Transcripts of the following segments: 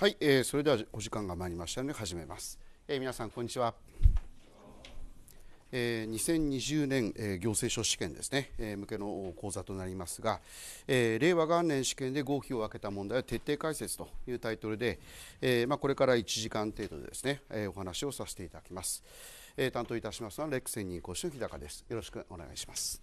はい、えー、それではお時間が参りましたので始めます。えー、皆さんこんにちは。えー、2020年、えー、行政書試験ですね、えー、向けの講座となりますが、えー、令和元年試験で合否を分けた問題は徹底解説というタイトルで、えーまあ、これから1時間程度でですね、えー、お話をさせていただきます、えー、担当いたしますのはレック専任講師の日高ですよろしくお願いします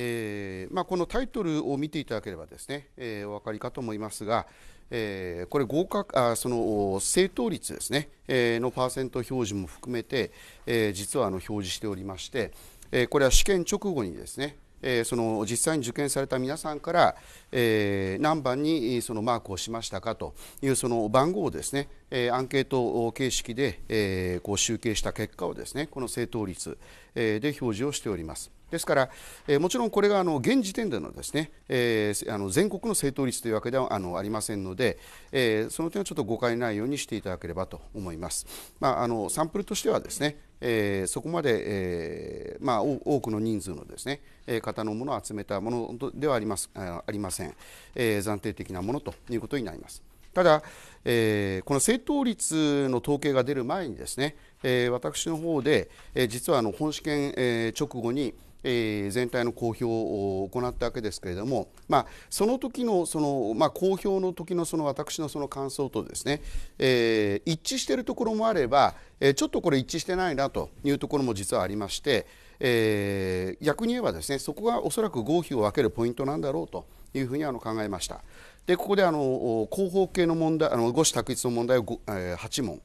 えー、まあ、このタイトルを見ていただければですね、えー、お分かりかと思いますが、えー、これ合格あその正答率ですね、えのパーセント表示も含めて、え実はあの表示しておりまして、えこれは試験直後にですね、えその実際に受験された皆さんから、え何番にそのマークをしましたかというその番号をですね、えアンケート形式で、えこう集計した結果をですねこの正答率、えで表示をしております。ですから、えー、もちろんこれがあの現時点でのですね、えー、あの全国の正答率というわけではあのありませんので、えー、その点はちょっと誤解ないようにしていただければと思います。まあ、あのサンプルとしてはですね、えー、そこまで、えーまあ、多くの人数のですね、えー、方のものを集めたものではありますあありません、えー、暫定的なものということになります。ただ、えー、この正答率の統計が出る前にですね、えー、私の方で、えー、実はあの本試験、えー、直後に、えー、全体の公表を行ったわけですけれども、まあ、その時のその、まあ、公表の時のその私のその感想とですね、えー、一致しているところもあれば、えー、ちょっとこれ一致してないなというところも実はありまして、えー、逆に言えばですねそこがおそらく合否を分けるポイントなんだろうというふうにあの考えました。でここであの広報系の問題あの五種択一の問題を、えー、8問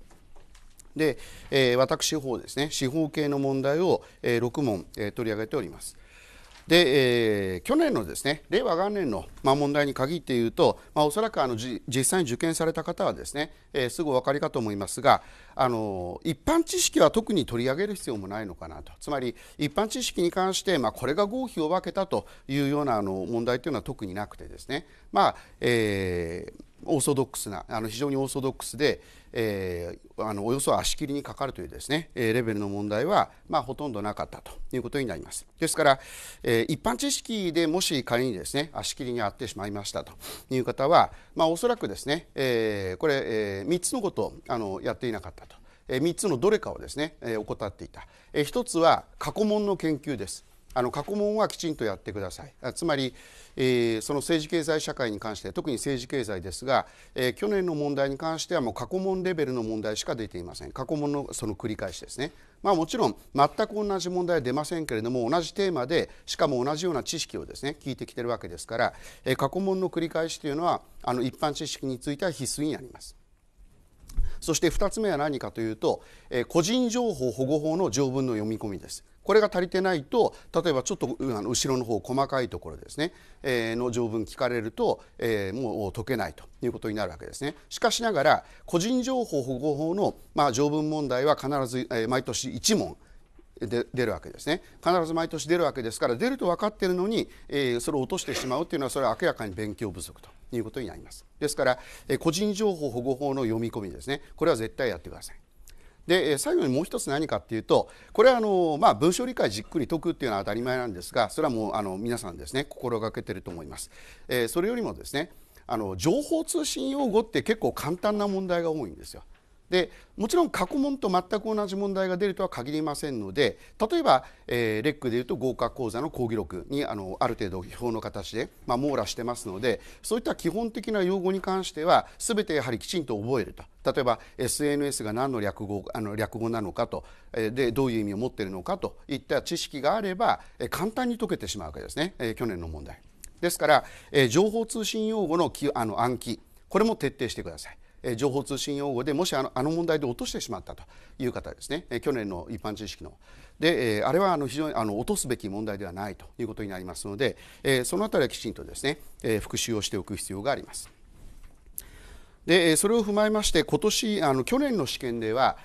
で、えー、私法ですね司法系の問題を、えー、6問、えー、取り上げております。で、えー、去年のですね令和元年の、まあ、問題に限って言うと、まあ、おそらくあの実際に受験された方はですね、えー、すぐお分かりかと思いますがあの一般知識は特に取り上げる必要もないのかなとつまり一般知識に関して、まあ、これが合否を分けたというようなあの問題というのは特になくてですね、まあえーオーソドックスなあの非常にオーソドックスで、えー、あのおよそ足切りにかかるというですね、えレベルの問題は、まあ、ほとんどなかったということになります。ですから、えー、一般知識でもし仮にですね足切りにあってしまいましたという方は、まあ、おそらくですね、えー、これ、えー、3つのことをあのやっていなかったと。3つのどれかをですね怠っていた1つは過去問の研究ですあの過去問はきちんとやってくださいつまり、えー、その政治経済社会に関して特に政治経済ですが、えー、去年の問題に関してはもう過去問レベルの問題しか出ていません過去問のその繰り返しですねまあもちろん全く同じ問題は出ませんけれども同じテーマでしかも同じような知識をですね聞いてきてるわけですから、えー、過去問の繰り返しというのはあの一般知識については必須になりますそして2つ目は何かというと、えー、個人情報保護法の条文の読み込みです。これが足りてないと例えばちょっと後ろの方細かいところですね、えー、の条文聞かれると、えー、もう解けないということになるわけですねしかしながら個人情報保護法の、まあ、条文問題は必ず、えー、毎年1問出るわけですね必ず毎年出るわけですから出ると分かっているのに、えー、それを落としてしまうというのはそれは明らかに勉強不足ということになりますですから、えー、個人情報保護法の読み込みですねこれは絶対やってくださいで最後にもう一つ何かっていうとこれはあの、まあ、文章理解じっくり解くっていうのは当たり前なんですがそれはもうあの皆さんですね心がけてると思います、えー、それよりもですねあの情報通信用語って結構簡単な問題が多いんですよでもちろん過去問と全く同じ問題が出るとは限りませんので例えば、えー、レックでいうと合格講座の講義録にあのある程度表の形で、まあ、網羅してますのでそういった基本的な用語に関しては全てやはりきちんと覚えると例えば SNS が何の略語あの略語なのかとでどういう意味を持っているのかといった知識があれば簡単に解けてしまうわけですね、えー、去年の問題。ですから、えー、情報通信用語のあの暗記これも徹底してください。情報通信用語でもしあのあの問題で落としてしまったという方ですね去年の一般知識のであれはあの非常にあの落とすべき問題ではないということになりますのでそのあたりはきちんとですね復習をしておく必要があります。でそれを踏まえまして今年あの去年の試験では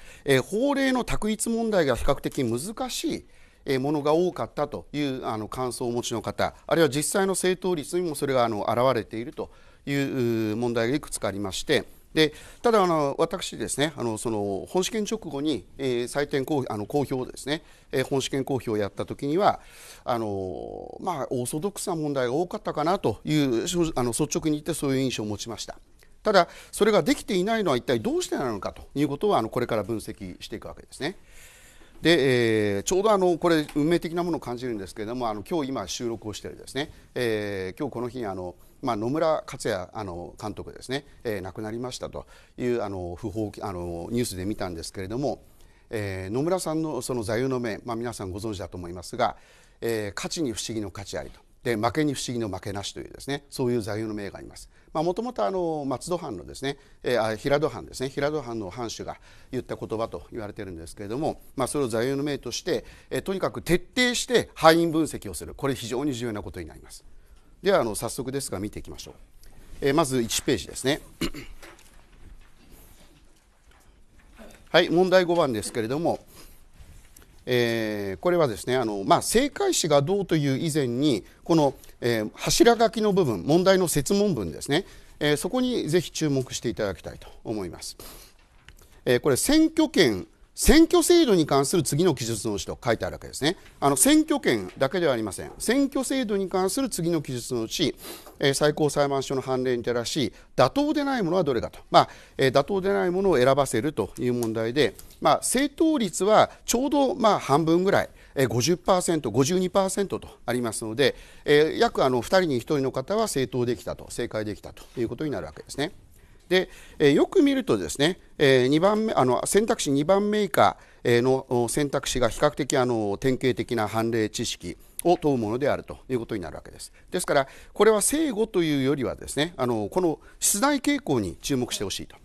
法令の択一問題が比較的難しいものが多かったというあの感想をお持ちの方あるいは実際の正答率にもそれがあの現れているという問題がいくつかありましてでただあの、私ですねあのその本試験直後に、えー、採点公あの公表ですね、えー、本試験公表をやったときにはあの、まあ、オーソドックスな問題が多かったかなというあの率直に言ってそういう印象を持ちました。ただ、それができていないのは一体どうしてなのかということはあのこれから分析していくわけですね。で、えー、ちょうどあのこれ運命的なものを感じるんですけれどもあの今日今収録をしてるですね、えー、今日この日あの「まあ、野村克也あの監督ですね、えー、亡くなりましたというあの不法あのニュースで見たんですけれども、えー、野村さんのその座右の銘、まあ、皆さんご存知だと思いますが、えー、勝ちに不思議の価値ありと。で負けに不思議の負けなしというですねそういう座右の銘があります。もともと松戸藩のですね、えー、平戸藩ですね平戸藩の藩主が言った言葉と言われてるんですけれども、まあ、それを座右の銘として、えー、とにかく徹底して敗因分析をするこれ非常に重要なことになります。ではあの早速ですが見ていきましょう、えー、まず1ページですね はい問題5番ですけれども、えー、これはですねあの、まあ、正解詞がどうという以前にこの、えー、柱書きの部分問題の設問文ですね、えー、そこにぜひ注目していただきたいと思います、えー、これ選挙権選挙制度に関する次の記述のうちと書いてあるわけですね。あの選挙権だけではありません。選挙制度に関する次の記述のうち、えー、最高裁判所の判例に照らし、妥当でないものはどれかと、まあえー、妥当でないものを選ばせるという問題で、まあ、正答率はちょうどまあ半分ぐらい、ー、50%、52%とありますので、えー、約あの2人に1人の方は正答できたと、正解できたということになるわけですね。で、えよく見るとですね、え2番目あの選択肢2番目以下の選択肢が比較的あの典型的な判例知識を問うものであるということになるわけです。ですからこれは正誤というよりはですねあのこの出題傾向に注目してほしいと。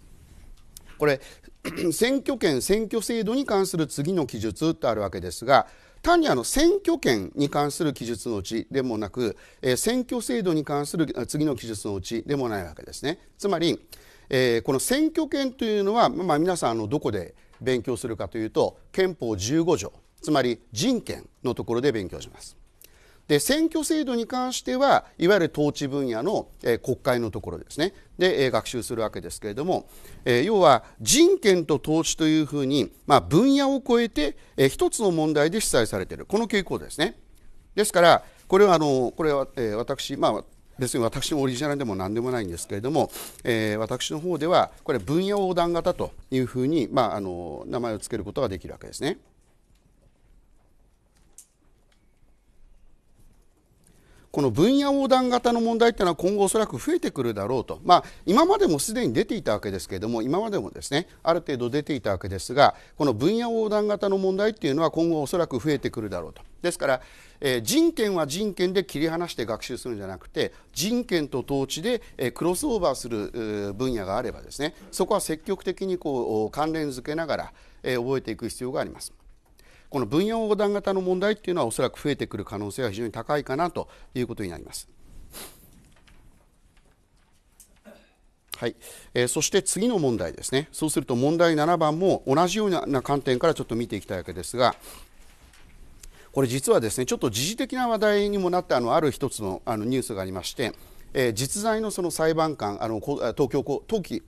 これ 選挙権選挙制度に関する次の記述とあるわけですが単にあの選挙権に関する記述のうちでもなく、選挙制度に関する次の記述のうちでもないわけですね。つまり、えー、この選挙権というのは、まあ、皆さんあのどこで勉強するかというと憲法15条つまり人権のところで勉強します。で選挙制度に関してはいわゆる統治分野の、えー、国会のところですねで、えー、学習するわけですけれども、えー、要は人権と統治というふうに、まあ、分野を超えて、えー、一つの問題で記載されているこの傾向ですね。ですからこれはあのこれは、えー、私、まあ、別に私のオリジナルでも何でもないんですけれども、えー、私の方ではこれ分野横断型というふうに、まあ、あの名前を付けることができるわけですね。この分野横断型の問題というのは今後おそらく増えてくるだろうと、まあ、今までもすでに出ていたわけですけれども今までもですねある程度出ていたわけですがこの分野横断型の問題っていうのは今後おそらく増えてくるだろうとですから、えー、人権は人権で切り離して学習するんじゃなくて人権と統治で、えー、クロスオーバーする分野があればですねそこは積極的にこう関連づけながら、えー、覚えていく必要があります。この分野横断型の問題っていうのはおそらく増えてくる可能性は非常に高いかなということになります。はい、えー、そして次の問題ですね。そうすると問題7番も同じような観点からちょっと見ていきたいわけですが、これ実はですね、ちょっと時事的な話題にもなったあのある一つのあのニュースがありまして、えー、実在のその裁判官あの東京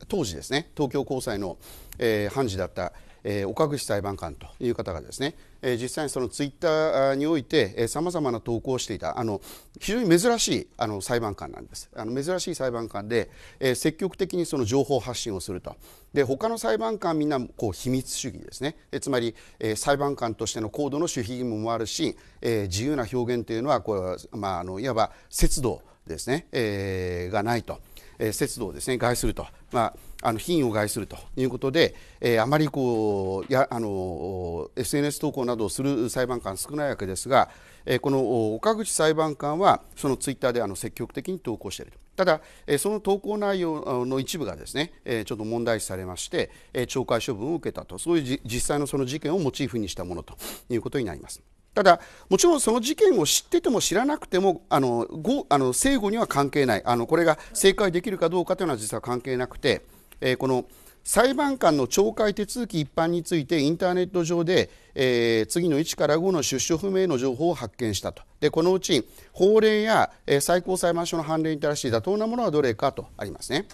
当時ですね東京高裁の、えー、判事だった、え岡口裁判官という方がですね、え実際にそのツイッターにおいてさまざまな投稿をしていたあの非常に珍しいあの裁判官なんですあの珍しい裁判官で、え積極的にその情報発信をするとで他の裁判官みんなこう秘密主義ですねえつまり、え裁判官としての高度の守秘義務もあるし、え自由な表現というのはこう、まあ、あのいわば節度ですね、えー、がないと、えー、節度をですね害すると。まああの品を害するということで、えー、あまりこうやあの SNS 投稿などをする裁判官少ないわけですが、えー、この岡口裁判官はそのツイッターであの積極的に投稿していると。ただ、えその投稿内容の一部がですね、えちょっと問題視されまして、え懲戒処分を受けたとそういう実際のその事件をモチーフにしたものということになります。ただ、もちろんその事件を知ってても知らなくても、あのごあの正誤には関係ないあの、これが正解できるかどうかというのは実は関係なくて、えこの裁判官の懲戒手続き一般についてインターネット上で、えー、次の1から5の出所不明の情報を発見したとでこのうち法令や、えー、最高裁判所の判例に対して妥当なものはどれかとありますね。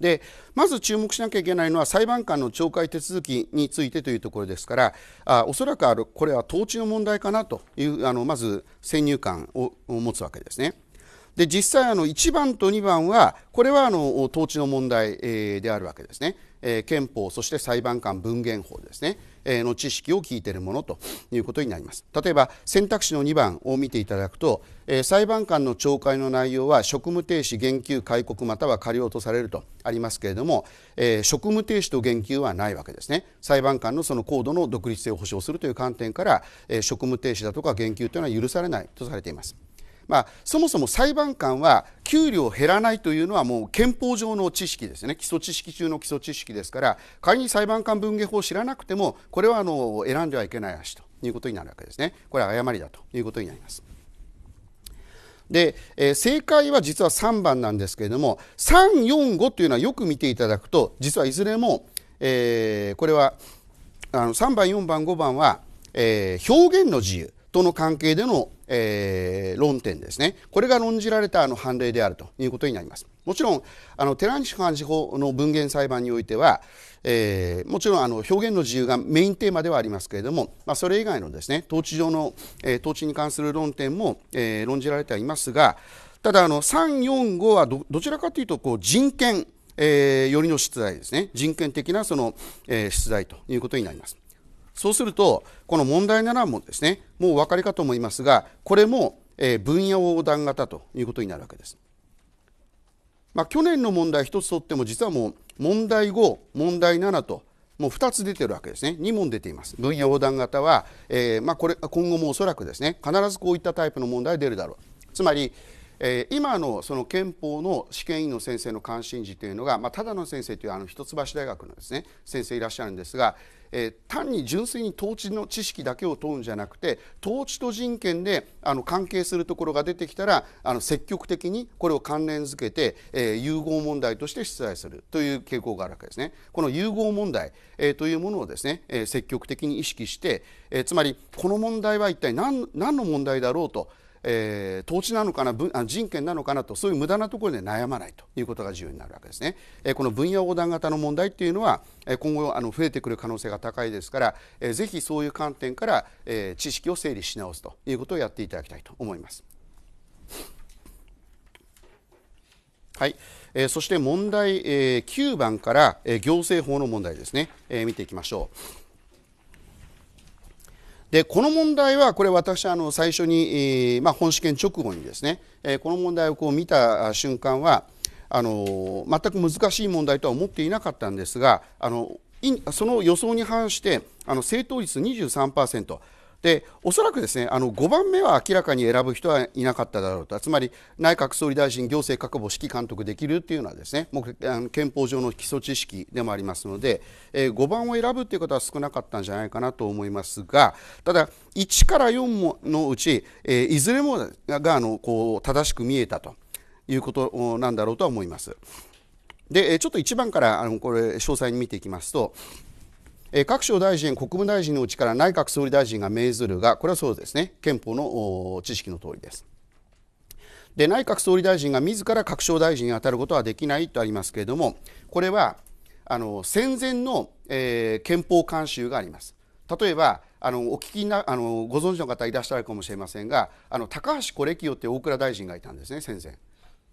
でまず注目しなきゃいけないのは裁判官の懲戒手続きについてというところですからあおそらくあるこれは統治の問題かなというあのまず先入観を持つわけですね。で実際あの1番と2番はこれはあの統治の問題であるわけですね。え憲法そして裁判官文言法ですね、えの知識を聞いているものということになります例えば選択肢の2番を見ていただくと、え裁判官の懲戒の内容は職務停止減給戒告または過料とされるとありますけれども、え職務停止と減給はないわけですね裁判官のその高度の独立性を保障するという観点から、え職務停止だとか減給というのは許されないとされていますまあ、そもそも裁判官は給料減らないというのはもう憲法上の知識ですね基礎知識中の基礎知識ですから仮に裁判官分下法を知らなくてもこれはあの選んではいけない足ということになるわけですねこれは誤りだということになります。で、えー、正解は実は3番なんですけれども345というのはよく見ていただくと実はいずれも、えー、これはあの3番4番5番は、えー、表現の自由との関係でのえー、論点ですねこれが論じられたあの判例であるということになりますもちろんあの寺西判事法の文言裁判においては、えー、もちろんあの表現の自由がメインテーマではありますけれども、まあ、それ以外のですね統治上の、えー、統治に関する論点も、えー、論じられてはいますがただあの3、4、5はどどちらかというとこう人権、えー、よりの出題ですね人権的なその、えー、出題ということになります。そうすると、この問題ならもですね、もうお分かりかと思いますが、これも、え分野横断型ということになるわけです。まあ、去年の問題1つとっても、実はもう問題5、問題7と、もう2つ出てるわけですね。2問出ています。分野横断型は、えー、まあ、これ今後もおそらくですね、必ずこういったタイプの問題出るだろう。つまり、え今のその憲法の試験委員の先生の関心事というのが、まあ、ただの先生というあの一橋大学のですね先生いらっしゃるんですが、えー、単に純粋に統治の知識だけを問うんじゃなくて統治と人権であの関係するところが出てきたらあの積極的にこれを関連づけて、えー、融合問題として出題するという傾向があるわけですね。この融合問題、えー、というものをですね、えー、積極的に意識して、えー、つまりこの問題は一体何何の問題だろうとえー、統治なのかな人権なのかなとそういう無駄なところで悩まないということが重要になるわけですね、えー、この分野横断型の問題っていうのは、え今後あの増えてくる可能性が高いですから、えー、ぜひそういう観点から、えー、知識を整理し直すということをやっていただきたいと思います。はいえー、そして問題、えー、9番から、えー、行政法の問題ですね、えー、見ていきましょう。でこの問題はこれ私あの最初に、えー、まあ、本試験直後にですね、えー、この問題をこう見た瞬間はあのー、全く難しい問題とは思っていなかったんですがあのその予想に反してあの正答率23%でおそらくですねあの5番目は明らかに選ぶ人はいなかっただろうとつまり内閣総理大臣行政確保指揮監督できるというのはですねもう憲法上の基礎知識でもありますので、えー、5番を選ぶということは少なかったんじゃないかなと思いますがただ1から4ものうち、えー、いずれもがあのこう正しく見えたということなんだろうとは思います。でちょっと1番からあのこれ詳細に見ていきますとえ各省大臣、国務大臣のうちから内閣総理大臣が命ずるが、これはそうですね、憲法の知識の通りです。で内閣総理大臣が自ら各省大臣に当たることはできないとありますけれども、これはあの戦前の、えー、憲法慣習があります。例えばあのお聞きなあのご存知の方いらっしゃるかもしれませんがあの高橋是清って大蔵大臣がいたんですね戦前。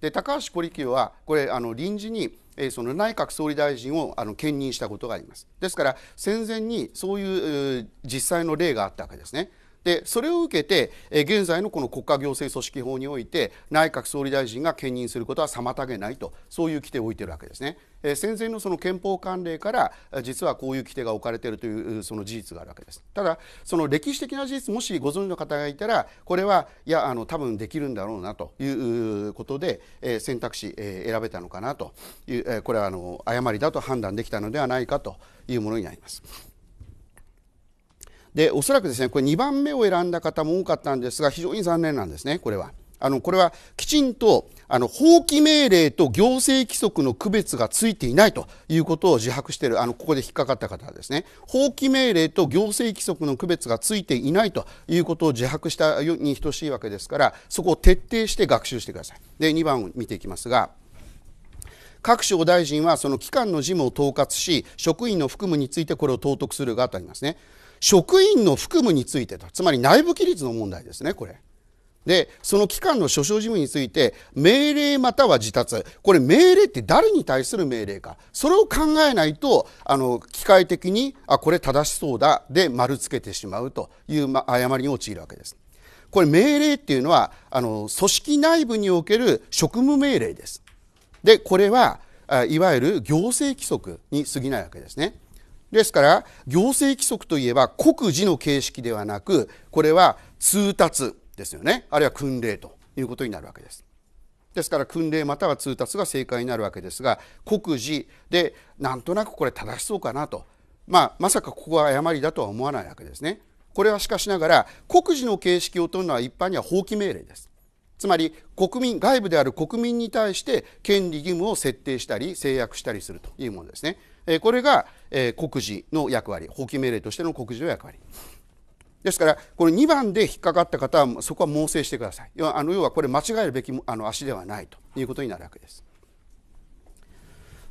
で高橋是清はこれあの臨時にえその内閣総理大臣をあの兼任したことがあります。ですから戦前にそういう実際の例があったわけですね。でそれを受けて、え現在のこの国家行政組織法において内閣総理大臣が兼任することは妨げないとそういう規定を置いているわけですね。え戦前のその憲法慣例から実はこういう規定が置かれているというその事実があるわけですただその歴史的な事実もしご存知の方がいたらこれはいやあの多分できるんだろうなということで、え選択肢、え選べたのかなという、えこれはあの誤りだと判断できたのではないかというものになります。でおそらくですねこれ2番目を選んだ方も多かったんですが非常に残念なんですねこれは。あのこれはきちんとあの法規命令と行政規則の区別がついていないということを自白しているあのここで引っかかった方ですね法規命令と行政規則の区別がついていないということを自白したに等しいわけですからそこを徹底して学習してくださいで2番を見ていきますが各省大臣はその機関の事務を統括し職員の含むについてこれを尊くするがとありますね職員の含むについてとつまり内部規律の問題ですねこれで、その機関の所掌事務について、命令または自達。これ命令って誰に対する命令か。それを考えないと、あの、機械的に、あ、これ正しそうだ、で丸つけてしまうという、ま、誤りに陥るわけです。これ命令っていうのは、あの、組織内部における職務命令です。で、これは、いわゆる行政規則に過ぎないわけですね。ですから行政規則といえば告示の形式ではなくこれは通達ですよねあるいは訓令ということになるわけです。ですから訓令または通達が正解になるわけですが国事でなんとなくこれ正しそうかなと、まあ、まさかここは誤りだとは思わないわけですね。これはしかしながら国事の形式をとるのは一般には法規命令です。つまり国民外部である国民に対して権利義務を設定したり制約したりするというものですね。これが国事の役割法規命令としての国事の役割。ですから、この2番で引っかかった方は、そこは猛省してください。要は、あの要はこれ、間違えるべきあの足ではないということになるわけです。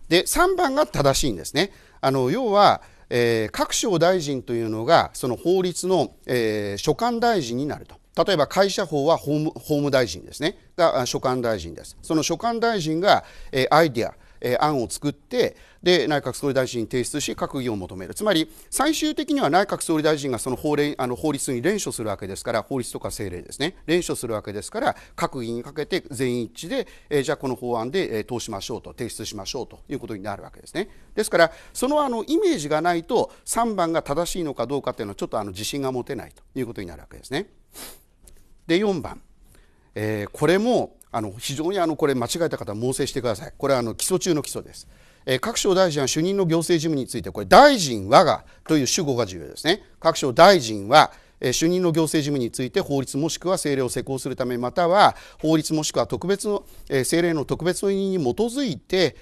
で、3番が正しいんですね。あの要は、えー、各省大臣というのが、その法律の、えー、所管大臣になると。例えば会社法は法務法務大臣ですね、が所管大臣です。その所管大臣が、えー、アイデア、えー、案を作って、で内閣総理大臣に提出し閣議を求めるつまり最終的には内閣総理大臣がその法令あの法律に連署するわけですから法律とか政令ですね連署するわけですから閣議にかけて全員一致で、えー、じゃあこの法案で、えー、通しましょうと提出しましょうということになるわけですねですからそのあのイメージがないと3番が正しいのかどうかというのはちょっとあの自信が持てないということになるわけですね。で4番、えー、これもあの非常にあのこれ間違えた方は猛省してくださいこれはあの基礎中の基礎です。え各省大臣は主任の行政事務についてこれ大臣はがという主語が重要ですね各省大臣は主任の行政事務について法律もしくは政令を施行するためまたは法律もしくは特別の政令の特別の委任に基づいて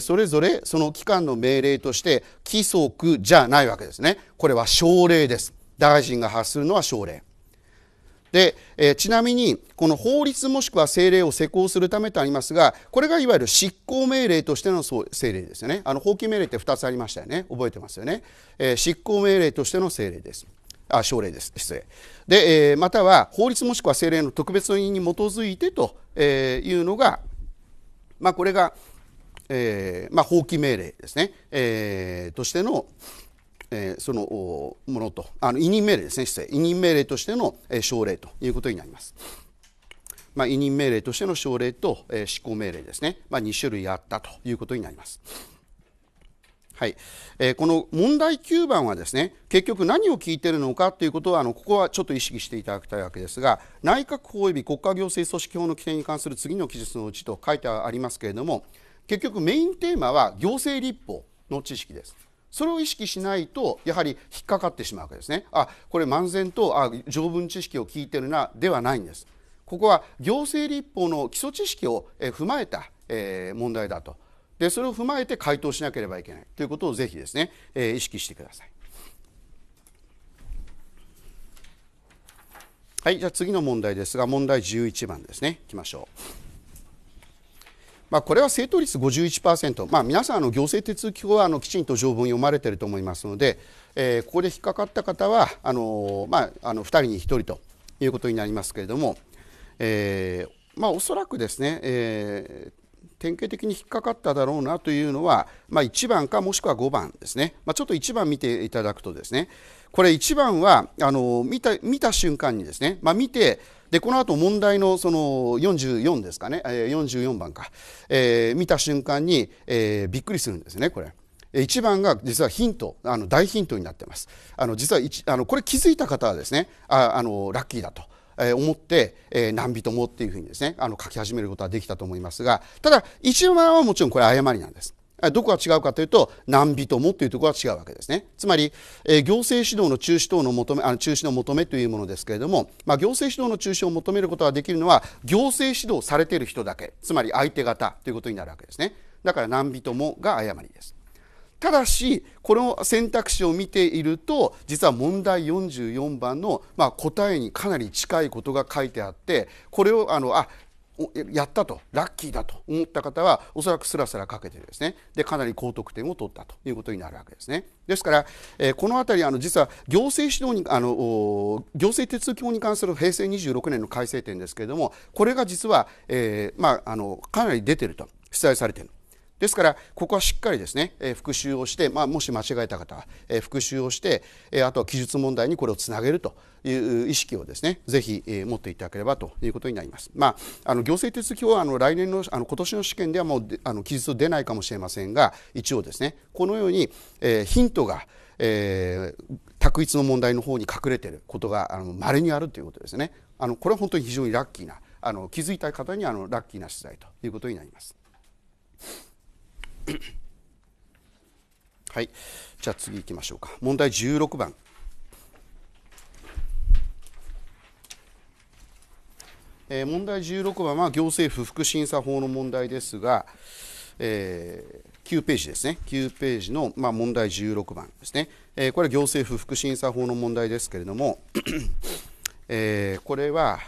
それぞれその機関の命令として規則じゃないわけですねこれは省令です大臣が発するのは省令で、えー、ちなみに、この法律もしくは政令を施行するためとありますが、これがいわゆる執行命令としての政令ですよね。あの、法規命令って2つありましたよね。覚えてますよね。えー、執行命令としての政令です。あ、省令です。失礼。で、えー、または法律もしくは政令の特別の委員に基づいてというのが、まあ、これが、えーまあ、法規命令ですね、えー、としての、えー、そのものとあの委任命令ですね失礼委任命令としての、えー、省ということになります。まあ、委任命令としての省令と、えー、執行命令ですね、まあ、2種類あったということになります。はいえー、この問題9番はですね結局何を聞いてるのかということはあのここはちょっと意識していただきたいわけですが内閣法及び国家行政組織法の規定に関する次の記述のうちと書いてありますけれども結局メインテーマは行政立法の知識です。それを意識しないとやはり引っかかってしまうわけですねあこれ漫然とあ条文知識を聞いてるなではないんですここは行政立法の基礎知識を踏まえた問題だとでそれを踏まえて回答しなければいけないということをぜひですね意識してくださいはいじゃあ次の問題ですが問題11番ですねいきましょうまあ、これは正答率51%、まあ、皆さんあの行政手続き法はあのきちんと条文読まれていると思いますので、えー、ここで引っかかった方はあの、まあ、あの2人に1人ということになりますけれども、えーまあ、おそらくですね、えー典型的に引っかかっただろうなというのは、まあ、1番かもしくは5番ですね、まあ、ちょっと1番見ていただくとですねこれ1番はあの見た見た瞬間にですね、まあ、見てでこの後問題のその44ですかね44番か、えー、見た瞬間に、えー、びっくりするんですねこれ。1番が実はヒントあの大ヒントになってますあの実はあのこれ気づいた方はですねああのラッキーだとえ思って、え何人もっていうふうにですねあの書き始めることはできたと思いますがただ一番はもちろんこれ誤りなんですどこが違うかというと何人もというところが違うわけですねつまり、え行政指導の中止等の求めあの中止の求めというものですけれども、まあ、行政指導の中止を求めることができるのは行政指導されている人だけつまり相手方ということになるわけですねだから何人もが誤りですただしこの選択肢を見ていると実は問題44番の、まあ、答えにかなり近いことが書いてあってこれをあのあやったとラッキーだと思った方はおそらくすらすらかけてですねでかなり高得点を取ったということになるわけですね。ですから、えー、この辺りあの実は行政指導にあの行政手続き法に関する平成26年の改正点ですけれどもこれが実は、えーまあ、あのかなり出てると記載されている。ですから、ここはしっかりですね、え復習をして、まあ、もし間違えた方は、え復習をして、えあとは記述問題にこれをつなげるという意識をですね、ぜひ、持っていただければということになります。まあ、あの行政手続きはあの来年のあの今年の試験ではもうあの記述出ないかもしれませんが、一応ですね、このように、えヒントが、えー、択一の問題の方に隠れていることがまれにあるということですね。あのこれは本当に非常にラッキーなあの気づいた方にあのラッキーな取材ということになります。はい。じゃあ次行きましょうか。問題16番。えー、問題16番は行政不服審査法の問題ですが、えー、9ページですね、9ページの、まあ、問題16番ですね、えー、これは行政不服審査法の問題ですけれども、えー、これは、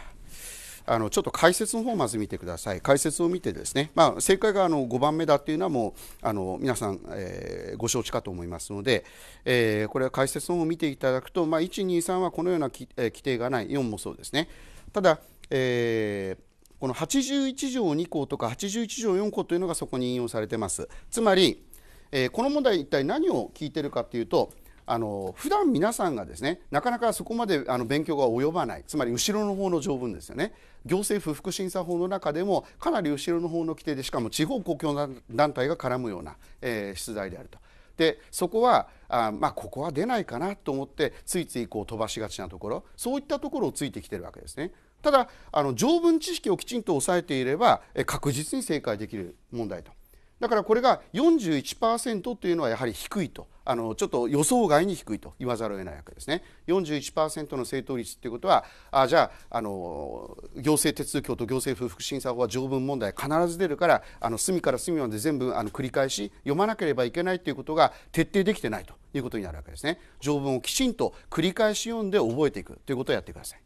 あのちょっと解説の方をまず見てください解説を見てですね、まあ、正解があの5番目だっていうのはもうあの皆さん、えー、ご承知かと思いますので、えー、これは解説の方を見ていただくと、まあ、123はこのようなき、えー、規定がない4もそうですねただ、えーこの81条2項とか81条4項というのがそこに引用されてますつまり、えー、この問題一体何を聞いてるかというとあの普段皆さんがですねなかなかそこまであの勉強が及ばないつまり後ろの方の条文ですよね行政不服審査法の中でもかなり後ろの方の規定でしかも地方公共団体が絡むような、えー、出題であると。でそこはあまあここは出ないかなと思ってついついこう飛ばしがちなところそういったところをついてきてるわけですね。ただあの条文知識をきちんと押さえていれば確実に正解できる問題と。だからこれが41%というのはやはり低いとあのちょっと予想外に低いと言わざるを得ないわけですね。41%の正答率ということはあじゃああの行政手続きと行政不服審査法は条文問題必ず出るからあの隅から隅まで全部あの繰り返し読まなければいけないということが徹底できてないということになるわけですね。条文をきちんと繰り返し読んで覚えていくということをやってください。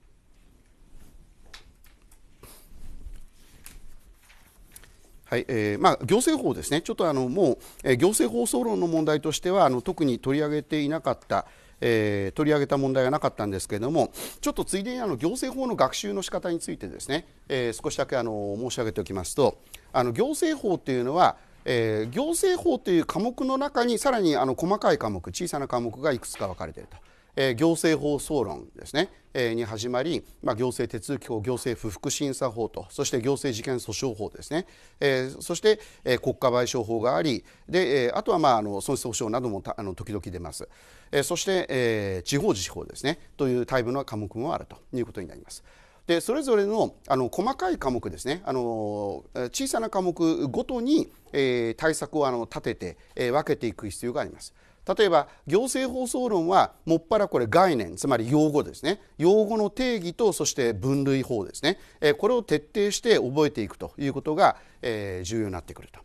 はいえーまあ、行政法ですね、ちょっとあのもう、えー、行政放送論の問題としてはあの特に取り上げていなかった、えー、取り上げた問題がなかったんですけれども、ちょっとついでにあの行政法の学習の仕方についてですね、えー、少しだけあの申し上げておきますと、あの行政法というのは、えー、行政法という科目の中にさらにあの細かい科目、小さな科目がいくつか分かれていると。え行政法総論ですね、えに始まり、まあ、行政手続法行政不服審査法とそして行政事件訴訟法ですね、えそして、え国家賠償法がありで、えあとは、まあ、あの損失保障などもあの時々出ます、えそして、え地方自治法ですねというタイプの科目もあるということになります。でそれぞれのあの細かい科目ですねあの小さな科目ごとに、えー、対策をあの立てて、えー、分けていく必要があります。例えば行政放送論はもっぱらこれ概念つまり用語ですね用語の定義とそして分類法ですねこれを徹底して覚えていくということが重要になってくると。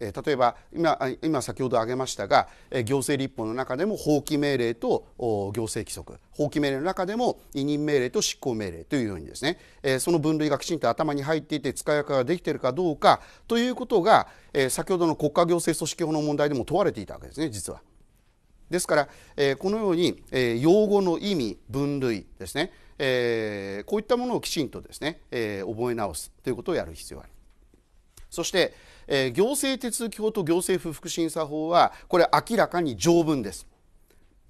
例えば今今先ほど挙げましたが行政立法の中でも法規命令と行政規則法規命令の中でも委任命令と執行命令というようにですねその分類がきちんと頭に入っていて使い分けができているかどうかということが先ほどの国家行政組織法の問題でも問われていたわけですね実は。ですから、えー、このように、えー、用語の意味分類ですね、えー、こういったものをきちんとですね、え覚え直すということをやる必要がある。そして、え行政手続き法と行政不服審査法はこれ明らかに条文です。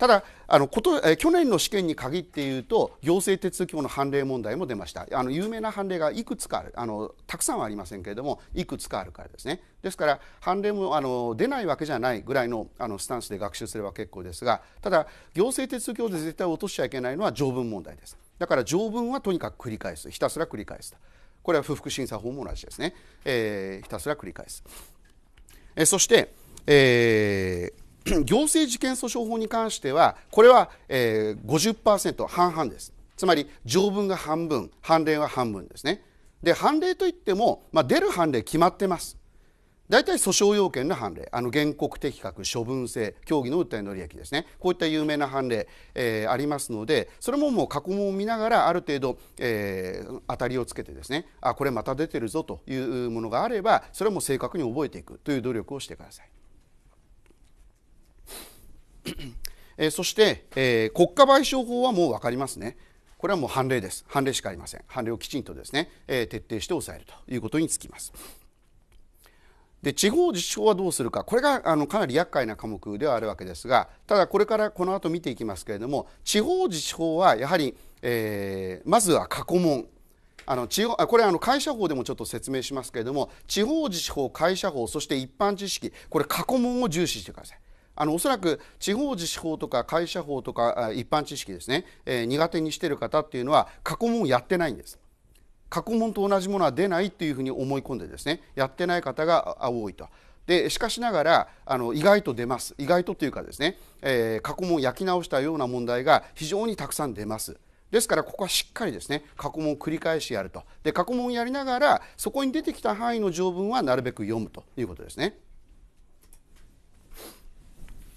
ただあのこと、え去年の試験に限って言うと行政手続き法の判例問題も出ましたあの有名な判例がいくつかあるあのたくさんはありませんけれどもいくつかあるからですねですから判例もあの出ないわけじゃないぐらいのあのスタンスで学習すれば結構ですがただ行政手続き法で絶対落としちゃいけないのは条文問題ですだから条文はとにかく繰り返すひたすら繰り返すとこれは不服審査法も同じですね、えー、ひたすら繰り返す、えそして、えー 行政事件訴訟法に関してはこれは、えー、50%半々ですつまり条文が半分判例は半分ですねで判例といっても、まあ、出る判例決まってます大体訴訟要件の判例あの原告適格処分性協議の訴えの利益ですねこういった有名な判例、えー、ありますのでそれももう過去問を見ながらある程度、えー、当たりをつけてですねあこれまた出てるぞというものがあればそれも正確に覚えていくという努力をしてください。えー、そして、えー、国家賠償法はもう分かりますね。これはもう判例です。判例しかありません。判例をきちんとですね、えー、徹底して抑えるということにつきます。で地方自治法はどうするかこれがあのかなり厄介な科目ではあるわけですがただこれからこの後見ていきますけれども地方自治法はやはり、えー、まずは過去問あの地方これあの会社法でもちょっと説明しますけれども地方自治法会社法そして一般知識これ過去問を重視してください。あのおそらく地方自治法とか会社法とか一般知識ですね、えー、苦手にしてる方っていうのは過去問やってないんです過去問と同じものは出ないっていうふうに思い込んでですねやってない方が多いと。でしかしながらあの意外と出ます意外とというかですね、えー、過去問焼き直したような問題が非常にたくさん出ます。ですからここはしっかりですね過去問を繰り返しやるとで過去問やりながらそこに出てきた範囲の条文はなるべく読むということですね。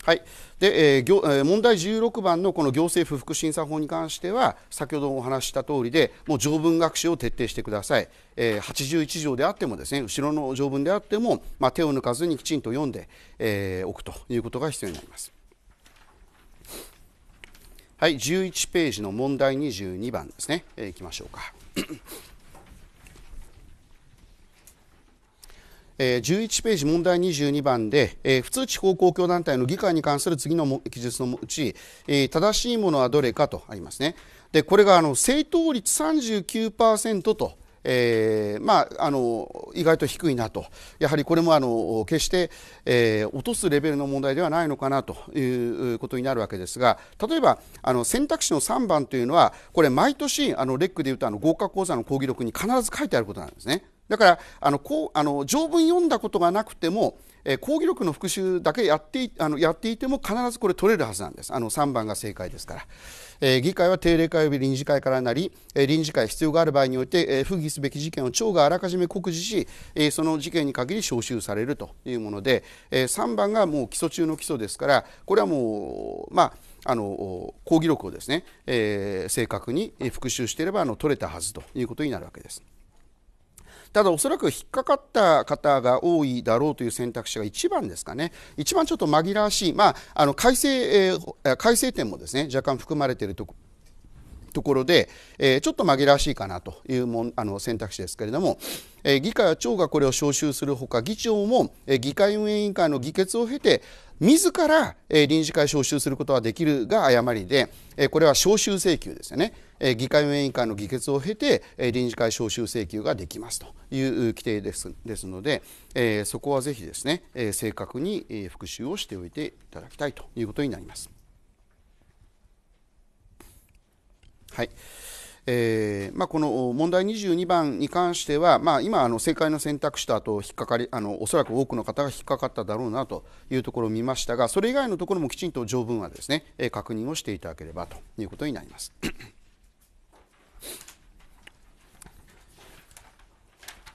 はいでえー、問題16番のこの行政不服審査法に関しては先ほどお話した通りでもう条文学習を徹底してください、えー、81条であってもですね後ろの条文であっても、まあ、手を抜かずにきちんと読んで、えー、おくということが必要になります。はい、11ページの問題22番ですね、えー、いきましょうか。えー、11ページ問題22番で、えー、普通地方公共団体の議会に関する次の記述のうち、えー、正しいものはどれかとありますね。でこれがあの正答率39%とえー、まあ、あの意外と低いなと、やはりこれもあの決して、えー、落とすレベルの問題ではないのかなということになるわけですが、例えばあの選択肢の3番というのは、これ、毎年、あのレックでいうとあの合格講座の講義録に必ず書いてあることなんですね。だからあのこうあの条文読んだことがなくても、えー、講義録の復習だけやってあのやっていても必ずこれ取れるはずなんですあの3番が正解ですから、えー、議会は定例会及び臨時会からなり、えー、臨時会必要がある場合において、えー、不義すべき事件を長があらかじめ告示し、えー、その事件に限り招集されるというもので、えー、3番がもう基礎中の基礎ですからこれはもうまああの講義録をですね、えー、正確に復習していればあの取れたはずということになるわけです。ただおそらく引っかかった方が多いだろうという選択肢が一番ですかね一番ちょっと紛らわしい、まあ、あの改正、え改正点もですね若干含まれているとところで、えー、ちょっと紛らわしいかなというもあの選択肢ですけれども、えー、議会は長がこれを招集するほか議長も、えー、議会運営委員会の議決を経て自ら、えー、臨時会招集することはできるが誤りで、えー、これは招集請求ですよね、えー、議会運営委員会の議決を経て、えー、臨時会招集請求ができますという規定ですですので、えー、そこはぜひですね、えー、正確に、えー、復習をしておいていただきたいということになります。はいえーまあ、この問題22番に関しては、まあ、今あの、正解の選択肢とあと引っかかりあの、おそらく多くの方が引っかかっただろうなというところを見ましたが、それ以外のところもきちんと条文はですね、え確認をしていただければということになります。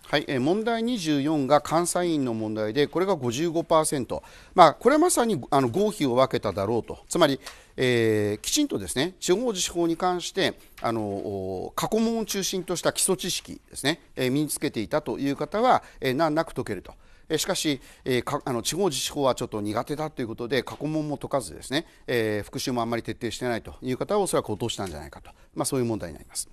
はい、え問題24が監査員の問題で、これが55%、まあ、これはまさにあの合否を分けただろうと、つまり、えー、きちんとですね地方自治法に関してあの過去問を中心とした基礎知識ですね、えー、身につけていたという方は、えー、難なく解けると。しかし、えー、かあの地方自治法はちょっと苦手だということで過去問も解かずですね、えー、復習もあんまり徹底してないという方はおそらく落としたんじゃないかと、まあ、そういう問題になります。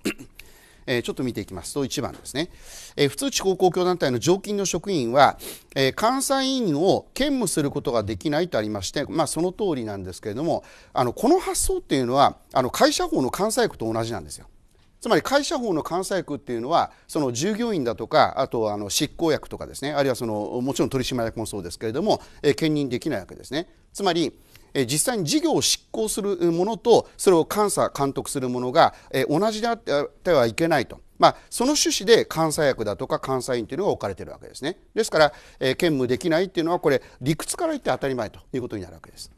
えちょっと見ていきますと1番ですね、え普通地方公共団体の常勤の職員は、え監査委員を兼務することができないとありまして、まあ、その通りなんですけれどもあのこの発想っていうのはあの会社法の監査役と同じなんですよ。つまり会社法の監査役っていうのはその従業員だとかあとあの執行役とかですねあるいはそのもちろん取締役もそうですけれども、え兼任できないわけですね。つまり実際に事業を執行するものとそれを監査監督するものが同じであってはいけないと。まあ、その趣旨で監査役だとか監査員というのが置かれているわけですね。ですから、え兼務できないっていうのはこれ理屈から言って当たり前ということになるわけです。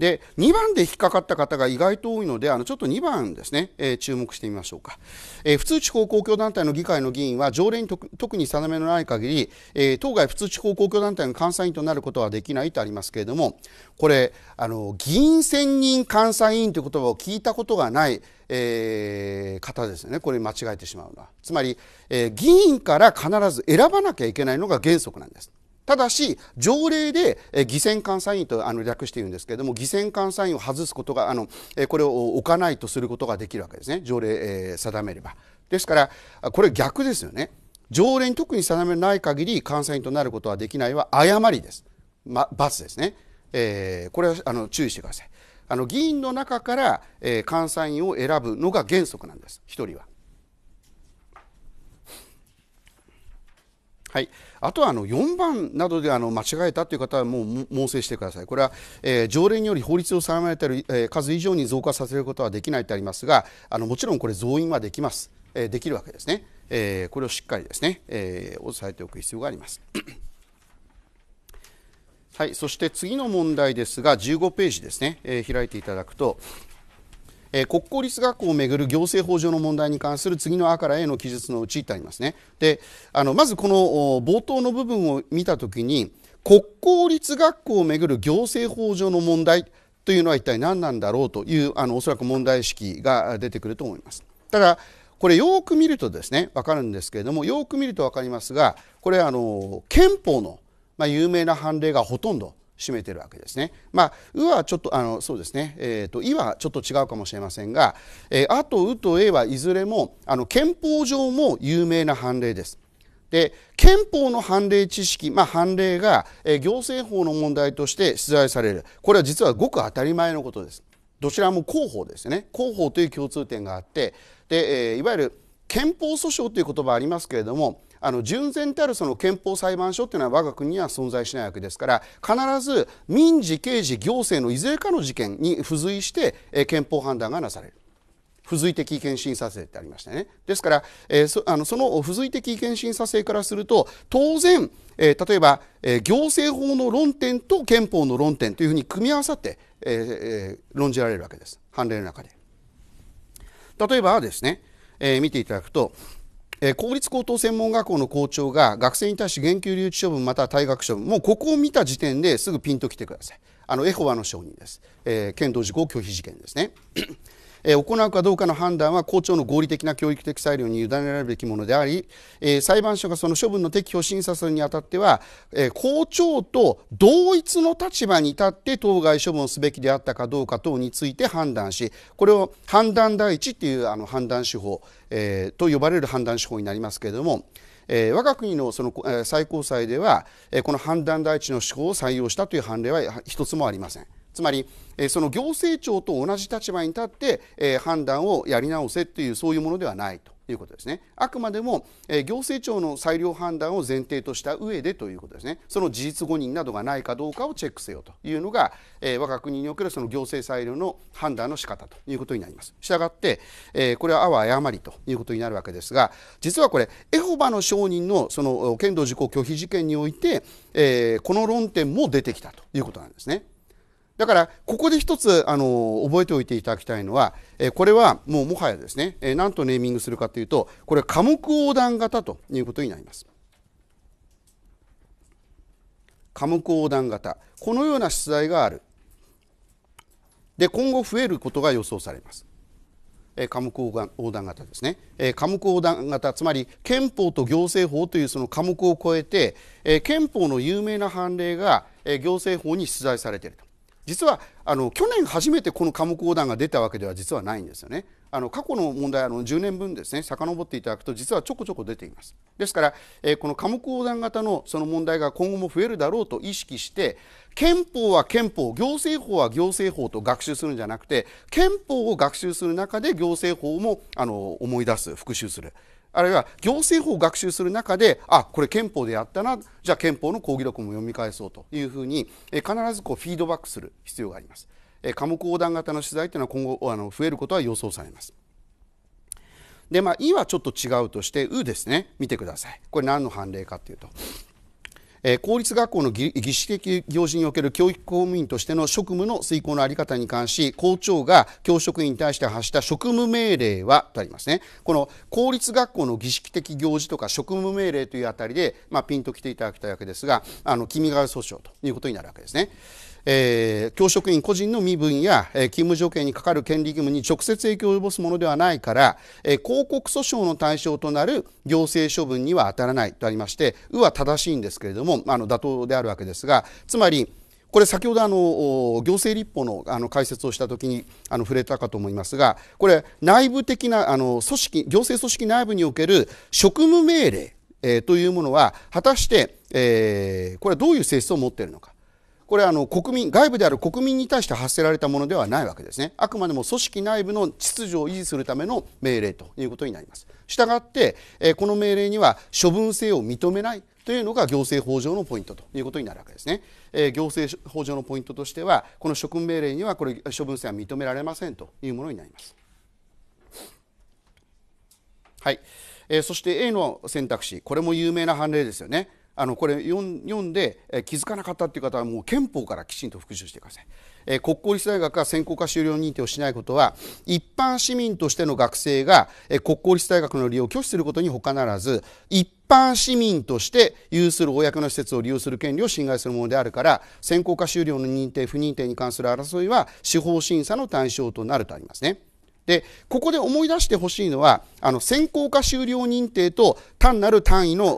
で2番で引っかかった方が意外と多いのであのちょっと2番ですね、えー、注目してみましょうか、えー、普通地方公共団体の議会の議員は条例に特に定めのない限り、えー、当該普通地方公共団体の監査員となることはできないとありますけれどもこれあの議員選任監査委員という言葉を聞いたことがない、えー、方ですよねこれ間違えてしまうのはつまり、え議員から必ず選ばなきゃいけないのが原則なんですただし条例で、えー、議選監査員とあの略して言うんですけれども議選監査員を外すことがあの、えこれを置かないとすることができるわけですね条例、え定めれば。ですからこれ逆ですよね。条例に特に定めない限り監査員となることはできないは誤りです。ま、罰ですね。えー、これはあの注意してください。あの議員の中から、え監査員を選ぶのが原則なんです。一人は。はい。あとはあの4番などであの間違えたという方はもう猛省してください。これは、えー、条例により法律を定められている、えー、数以上に増加させることはできないとありますが、あのもちろんこれ増員はできます。えー、できるわけですね。えー、これをしっかりですね、えー、押さえておく必要があります。はい、そして次の問題ですが15ページですね、えー、開いていただくと、え国公立学校をめぐる行政法上の問題に関する次のあからへの記述のうちってありますね。であのまずこの冒頭の部分を見た時に国公立学校をめぐる行政法上の問題というのは一体何なんだろうというあのおそらく問題意識が出てくると思います。ただこれよく見るとですね分かるんですけれどもよく見ると分かりますがこれあの憲法の、まあ、有名な判例がほとんど占めてるわけですね。まあ、うはちょっと、あの、そうですね。えっ、ー、と、いはちょっと違うかもしれませんが、えー、あとうとえはいずれも、あの、憲法上も有名な判例です。で、憲法の判例知識、まあ、判例が、えー、行政法の問題として出題される。これは実はごく当たり前のことです。どちらも広報ですね。広報という共通点があって、で、えー、いわゆる憲法訴訟という言葉ありますけれども、あの純然たるその憲法裁判所っていうのは我が国には存在しないわけですから必ず民事刑事行政のいずれかの事件に付随して、え憲法判断がなされる。付随的意見審査制ってありましたね。ですから、えー、そあのその付随的意見審査制からすると当然、えー、例えば、えー、行政法の論点と憲法の論点というふうに組み合わさって、えー、論じられるわけです判例の中で。例えばですね、え見ていただくとえ公立高等専門学校の校長が学生に対して減給留置処分または退学処分もうここを見た時点ですぐピンときてくださいあのエホバの証人です、えー、剣道事故拒否事件ですね行うかどうかの判断は校長の合理的な教育的裁量に委ねられるべきものであり、裁判所がその処分の適否を審査するにあたっては、校長と同一の立場に立って当該処分をすべきであったかどうか等について判断しこれを判断第一というあの判断手法、と呼ばれる判断手法になりますけれども。我が国のその、最高裁では、この判断第一の手法を採用したという判例は一つもありません。つまりその行政庁と同じ立場に立って判断をやり直せというそういうものではないと。いうことですねあくまでも、え行政庁の裁量判断を前提とした上でということですねその事実誤認などがないかどうかをチェックせよというのが、え我が国におけるその行政裁量の判断の仕方ということになりますしたがって、えこれはあわ誤りということになるわけですが実はこれエホバの証人のその剣道事故拒否事件において、えこの論点も出てきたということなんですね。だから、ここで一つ、あの、覚えておいていただきたいのは、えこれはもうもはやですね、え何とネーミングするかというと、これ科目横断型ということになります。科目横断型。このような出題がある。で、今後増えることが予想されます。え科目横断型ですね、え科目横断型つまり憲法と行政法というその科目を超えて、え憲法の有名な判例が、え行政法に出題されていると実はあの去年初めてこの科目横断が出たわけでは実はないんですよね。あの過去の問題あの10年分ですね遡っていただくと実はちょこちょこ出ています。ですから、えー、この科目横断型のその問題が今後も増えるだろうと意識して憲法は憲法行政法は行政法と学習するんじゃなくて憲法を学習する中で行政法もあの思い出す復習する。あるいは行政法を学習する中であこれ憲法でやったなじゃあ憲法の講義録も読み返そうというふうにえ必ずこうフィードバックする必要がありますえ科目横断型の取材というのは今後あの増えることは予想されますでまあ「い」はちょっと違うとして「う」ですね見てくださいこれ何の判例かというとえ公立学校の儀式的行事における教育公務員としての職務の遂行の在り方に関し校長が教職員に対して発した職務命令はとありますねこの公立学校の儀式的行事とか職務命令というあたりで、まあ、ピンときていただきたいわけですがあの君が代訴訟ということになるわけですね。えー、教職員個人の身分や、えー、勤務条件に係る権利義務に直接影響を及ぼすものではないから、えー、広告訴訟の対象となる行政処分には当たらないとありまして「う」は正しいんですけれどもあの妥当であるわけですがつまりこれ先ほどあの行政立法のあの解説をしたときにあの触れたかと思いますがこれ内部的なあの組織行政組織内部における職務命令、えー、というものは果たして、えー、これはどういう性質を持っているのか。これはあの国民外部である国民に対して発せられたものではないわけですねあくまでも組織内部の秩序を維持するための命令ということになりますしたがって、えこの命令には処分性を認めないというのが行政法上のポイントということになるわけですね、え行政法上のポイントとしてはこの処分命令にはこれ処分性は認められませんというものになりますはい、えー、そして A の選択肢これも有名な判例ですよねあのこれ読んで、え気づかなかったっていう方はもう憲法からきちんと復習してください、え国公立大学が専攻科修了認定をしないことは一般市民としての学生が、え国公立大学の利用を拒否することにほかならず一般市民として有する公の施設を利用する権利を侵害するものであるから専攻科修了の認定不認定に関する争いは司法審査の対象となるとありますね。でここで思い出してほしいのはあの先行化終了認定と単なる単位の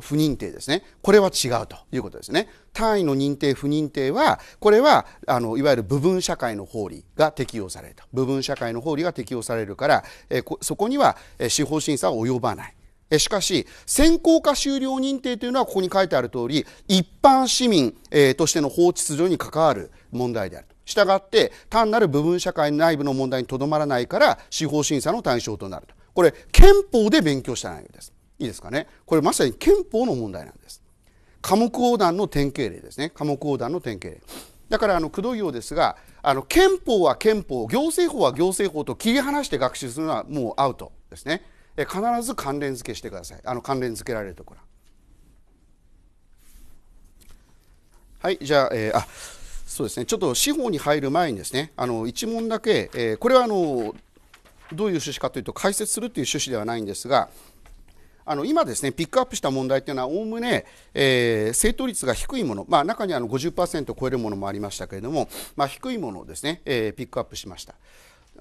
不認定ですねこれは違うということですね単位の認定不認定はこれはあのいわゆる部分社会の法理が適用されると部分社会の法理が適用されるから、えそこには司法審査は及ばないしかし、専攻化終了認定というのはここに書いてある通り、一般市民、えとしての法秩序に関わる問題であると。したがって、単なる部分社会内部の問題にとどまらないから、司法審査の対象となると。これ、憲法で勉強した内容です。いいですかね。これまさに憲法の問題なんです。科目横断の典型例ですね。科目横断の典型例。だからあの工藤業ですがあの憲法は憲法行政法は行政法と切り離して学習するのはもうアウトですねえ必ず関連付けしてくださいあの関連付けられるところはいじゃあ,、えー、あそうですねちょっと司法に入る前にですねあの1問だけ、えー、これはあのどういう趣旨かというと解説するという趣旨ではないんですがあの今ですねピックアップした問題というのはおおむね、えー、正答率が低いもの、まあ、中にあの50%を超えるものもありましたけれども、まあ、低いものをですね、えー、ピックアップしました。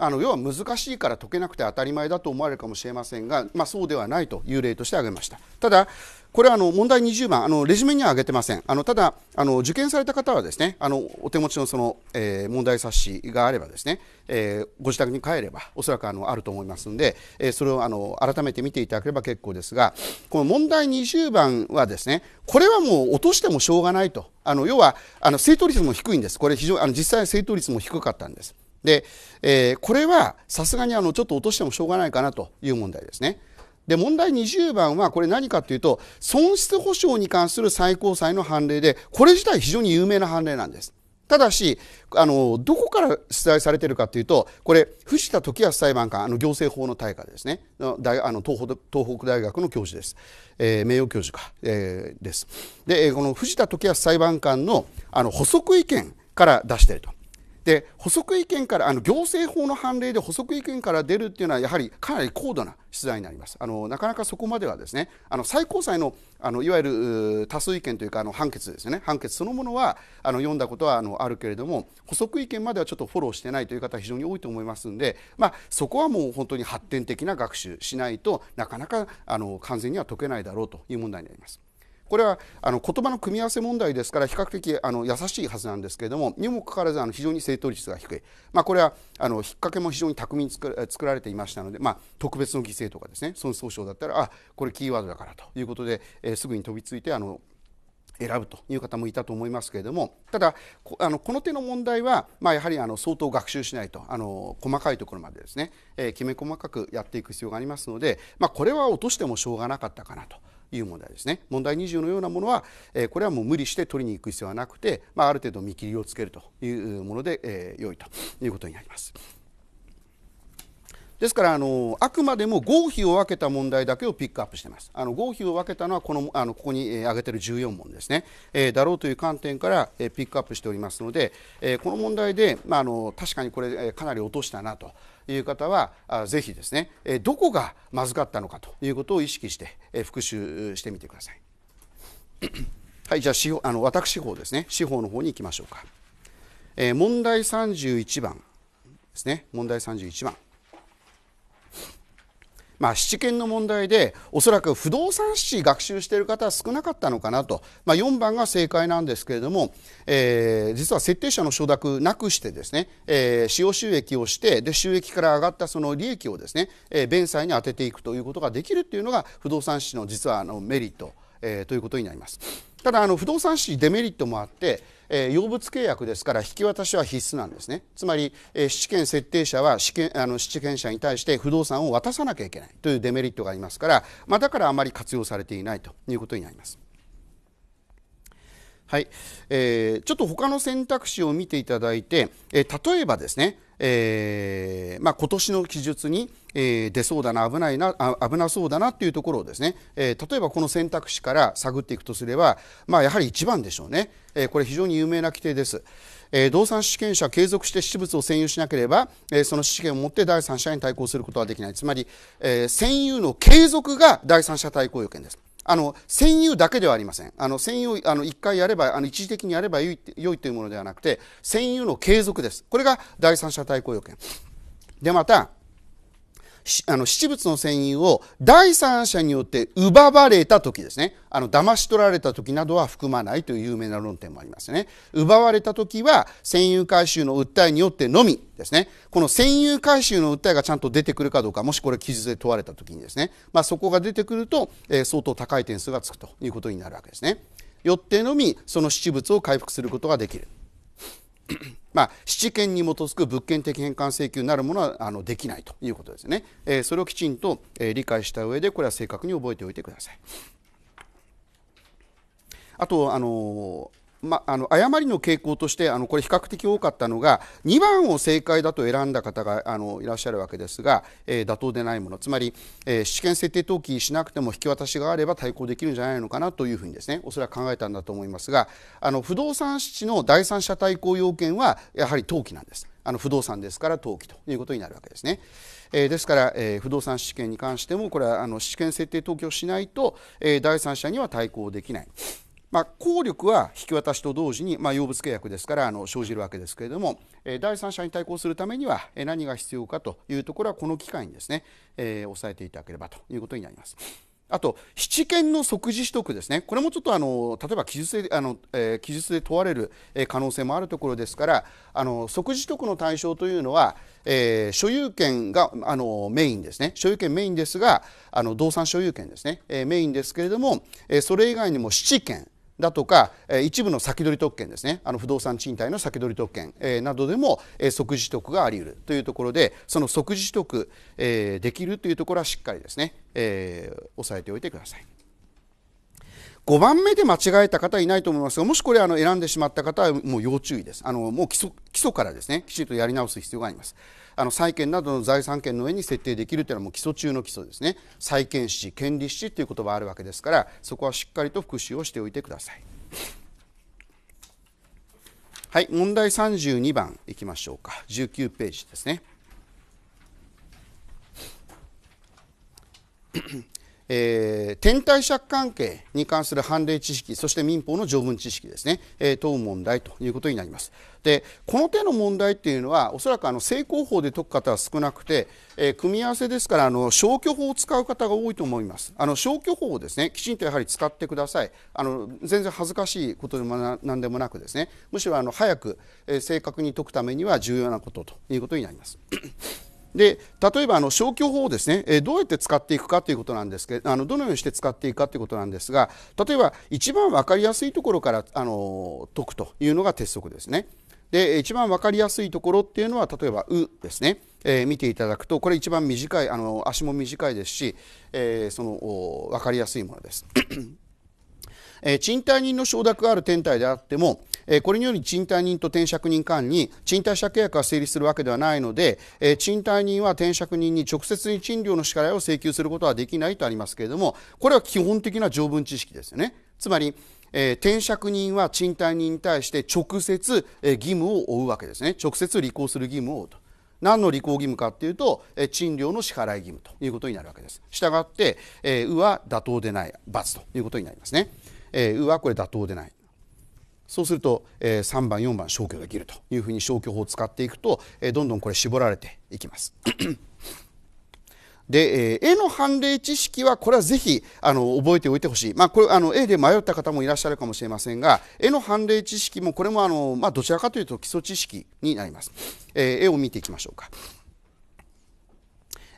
あの要は難しいから解けなくて当たり前だと思われるかもしれませんが、まあ、そうではないという例として挙げました。ただこれはあの問題20番あのレジュメには挙げてませんあのただあの受験された方はですねあのお手持ちのその、えー、問題冊子があればですね、えー、ご自宅に帰ればおそらくあのあると思いますので、えー、それをあの改めて見ていただければ結構ですがこの問題20番はですねこれはもう落としてもしょうがないとあの要はあの正答率も低いんですこれ非常あの実際正答率も低かったんです。で、えー、これはさすがにあのちょっと落としてもしょうがないかなという問題ですね。で問題20番はこれ何かというと損失保障に関する最高裁の判例でこれ自体非常に有名な判例なんです。ただしあのどこから出題されているかというとこれ藤田時康裁判官あの行政法の大価ですねあの東北東北大学の教授です、えー、名誉教授か、えー、ですでこの藤田時康裁判官のあの補足意見から出しているとで補足意見からあの行政法の判例で補足意見から出るっていうのはやはりかなり高度な出題になりますあのなかなかそこまではですねあの最高裁のあのいわゆる多数意見というかあの判決ですね判決そのものはあの読んだことはあのあるけれども補足意見まではちょっとフォローしてないという方は非常に多いと思いますんで、まあ、そこはもう本当に発展的な学習しないとなかなかあの完全には解けないだろうという問題になります。これはあの言葉の組み合わせ問題ですから比較的あの優しいはずなんですけれどもにもかかわらずあの非常に正答率が低い、まあ、これはあの引っ掛けも非常に巧みに作作られていましたので、まあ、特別の犠牲とかですねの総称だったらあこれキーワードだからということで、えー、すぐに飛びついてあの選ぶという方もいたと思いますけれどもただこあのこの手の問題は、まあ、やはりあの相当学習しないとあの細かいところまでですね、えー、きめ細かくやっていく必要がありますので、まあ、これは落としてもしょうがなかったかなと。いう問題ですね問題20のようなものは、えこれはもう無理して取りに行く必要はなくて、まあ、ある程度見切りをつけるというもので、え良いということになります。ですからあのあくまでも合否を分けた問題だけをピックアップしています。あの合否を分けたのはこのあのここに、え挙げている14問ですね、えー、だろうという観点から、えー、ピックアップしておりますので、えー、この問題で、まあ、あの確かにこれ、えー、かなり落としたなと。いう方はぜひですねどこがまずかったのかということを意識して復習してみてください。はいじゃあ司法あの私法ですね司法の方に行きましょうか。えー、問題31番ですね問題31番。まあ、七権の問題でおそらく不動産史学習している方は少なかったのかなと、まあ、4番が正解なんですけれども、えー、実は設定者の承諾なくしてですね、えー、使用収益をしてで収益から上がったその利益をですね、えー、弁済に充てていくということができるというのが不動産史の実はあのメリット、えー、ということになります。ただあの不動産史デメリットもあってえ用物契約ですから引き渡しは必須なんですねつまり、えー、質権設定者は試験あの質権者に対して不動産を渡さなきゃいけないというデメリットがありますから、まあ、だからあまり活用されていないということになります。はいえー、ちょっと他の選択肢を見ていただいて、えー、例えばですねえーまあ、今年の記述に、えー、出そうだな危ないな危なそうだなっていうところをですね、えー、例えばこの選択肢から探っていくとすれば、まあ、やはり1番でしょうね、えー、これ非常に有名な規定です、えー、動産主権者は継続して私物を占有しなければ、えー、その資権を持って第三者に対抗することはできないつまり、えー、占有の継続が第三者対抗要件ですあの占有だけではありません。あの占有あの一回やればあの一時的にやればよい良いというものではなくて占有の継続です。これが第三者対抗要件。でまたあの七物の戦友を第三者によって奪われた時ですねあの騙し取られた時などは含まないという有名な論点もありますね奪われた時は占有回収の訴えによってのみですねこの占有回収の訴えがちゃんと出てくるかどうかもしこれ記述で問われた時にですね、まあ、そこが出てくると、えー、相当高い点数がつくということになるわけですねよってのみその七物を回復することができるまあ、7件に基づく物件的返還請求なるものはあのできないということですね、えー、それをきちんと、えー、理解した上でこれは正確に覚えておいてくださいあとあのま、あの誤りの傾向としてあのこれ比較的多かったのが2番を正解だと選んだ方があのいらっしゃるわけですが、えー、妥当でないものつまり、えー、試験設定登記しなくても引き渡しがあれば対抗できるんじゃないのかなというふうにですねおそらく考えたんだと思いますがあの不動産支の第三者対抗要件はやはり登記なんです。あの不動産ですから登記ということになるわけですね。えー、ですから、えー、不動産試験に関してもこれはあの試験設定登記をしないと、えー、第三者には対抗できない。まあ、効力は引き渡しと同時に、まあ、用物契約ですからあの生じるわけですけれども、え第三者に対抗するためには、え何が必要かというところはこの機会にですね、えー、抑えていただければということになります。あと、七件の即時取得ですね。これもちょっとあの、例えば記述で、あの、えー、記述で問われる、可能性もあるところですから、あの、即時取得の対象というのは、えー、所有権が、あの、メインですね。所有権メインですが、あの、動産所有権ですね。えー、メインですけれども、えー、それ以外にも七件、だとか、え一部の先取り特権ですねあの不動産賃貸の先取り特権、などでも、え即時取得がありうるというところでその即時取得、えできるというところはしっかりですね、え押さえておいてください。5番目で間違えた方いないと思いますがもしこれあの選んでしまった方はもう要注意ですあのもう基礎基礎からですねきちんとやり直す必要がありますあの債権などの財産権の上に設定できるというのはもう基礎中の基礎ですね債権士権利士という言葉があるわけですからそこはしっかりと復習をしておいてくださいはい問題32番いきましょうか19ページですねえー、天体借関係に関する判例知識そして民法の条文知識ですね、えー、問う問題ということになりますでこの手の問題っていうのはおそらくあの正攻法で解く方は少なくて、えー、組み合わせですからあの消去法を使う方が多いと思いますあの消去法をですねきちんとやはり使ってくださいあの全然恥ずかしいことでも何でもなくですねむしろあの早く、え正確に解くためには重要なことということになりますで例えばあの消去法をですね、えどうやって使っていくかということなんですけどあのどのようにして使っていくかということなんですが例えば一番分かりやすいところからあの解くというのが鉄則ですね。で一番分かりやすいところっていうのは例えば「う」ですね、えー、見ていただくとこれ一番短いあの足も短いですし、えー、その分かりやすいものです。賃貸人の承諾がある天体であっても、これにより賃貸人と転借人間に賃貸借契約が成立するわけではないので、賃貸人は転借人に直接に賃料の支払いを請求することはできないとありますけれども、これは基本的な条文知識ですよね。つまり、転借人は賃貸人に対して直接、義務を負うわけですね直接履行する義務を負うと何の履行義務かっていうと、賃料の支払い義務ということになるわけですしたがって、うは妥当でない罰ということになりますねえー、うわこれ妥当でないそうすると、えー、3番4番消去できるというふうに消去法を使っていくと、えー、どんどんこれ絞られていきます。で、えー、絵の判例知識はこれはぜひあの覚えておいてほしい、まあ、これあの絵で迷った方もいらっしゃるかもしれませんが絵の判例知識もこれもあの、まあ、どちらかというと基礎知識になります、えー、絵を見ていきましょうか、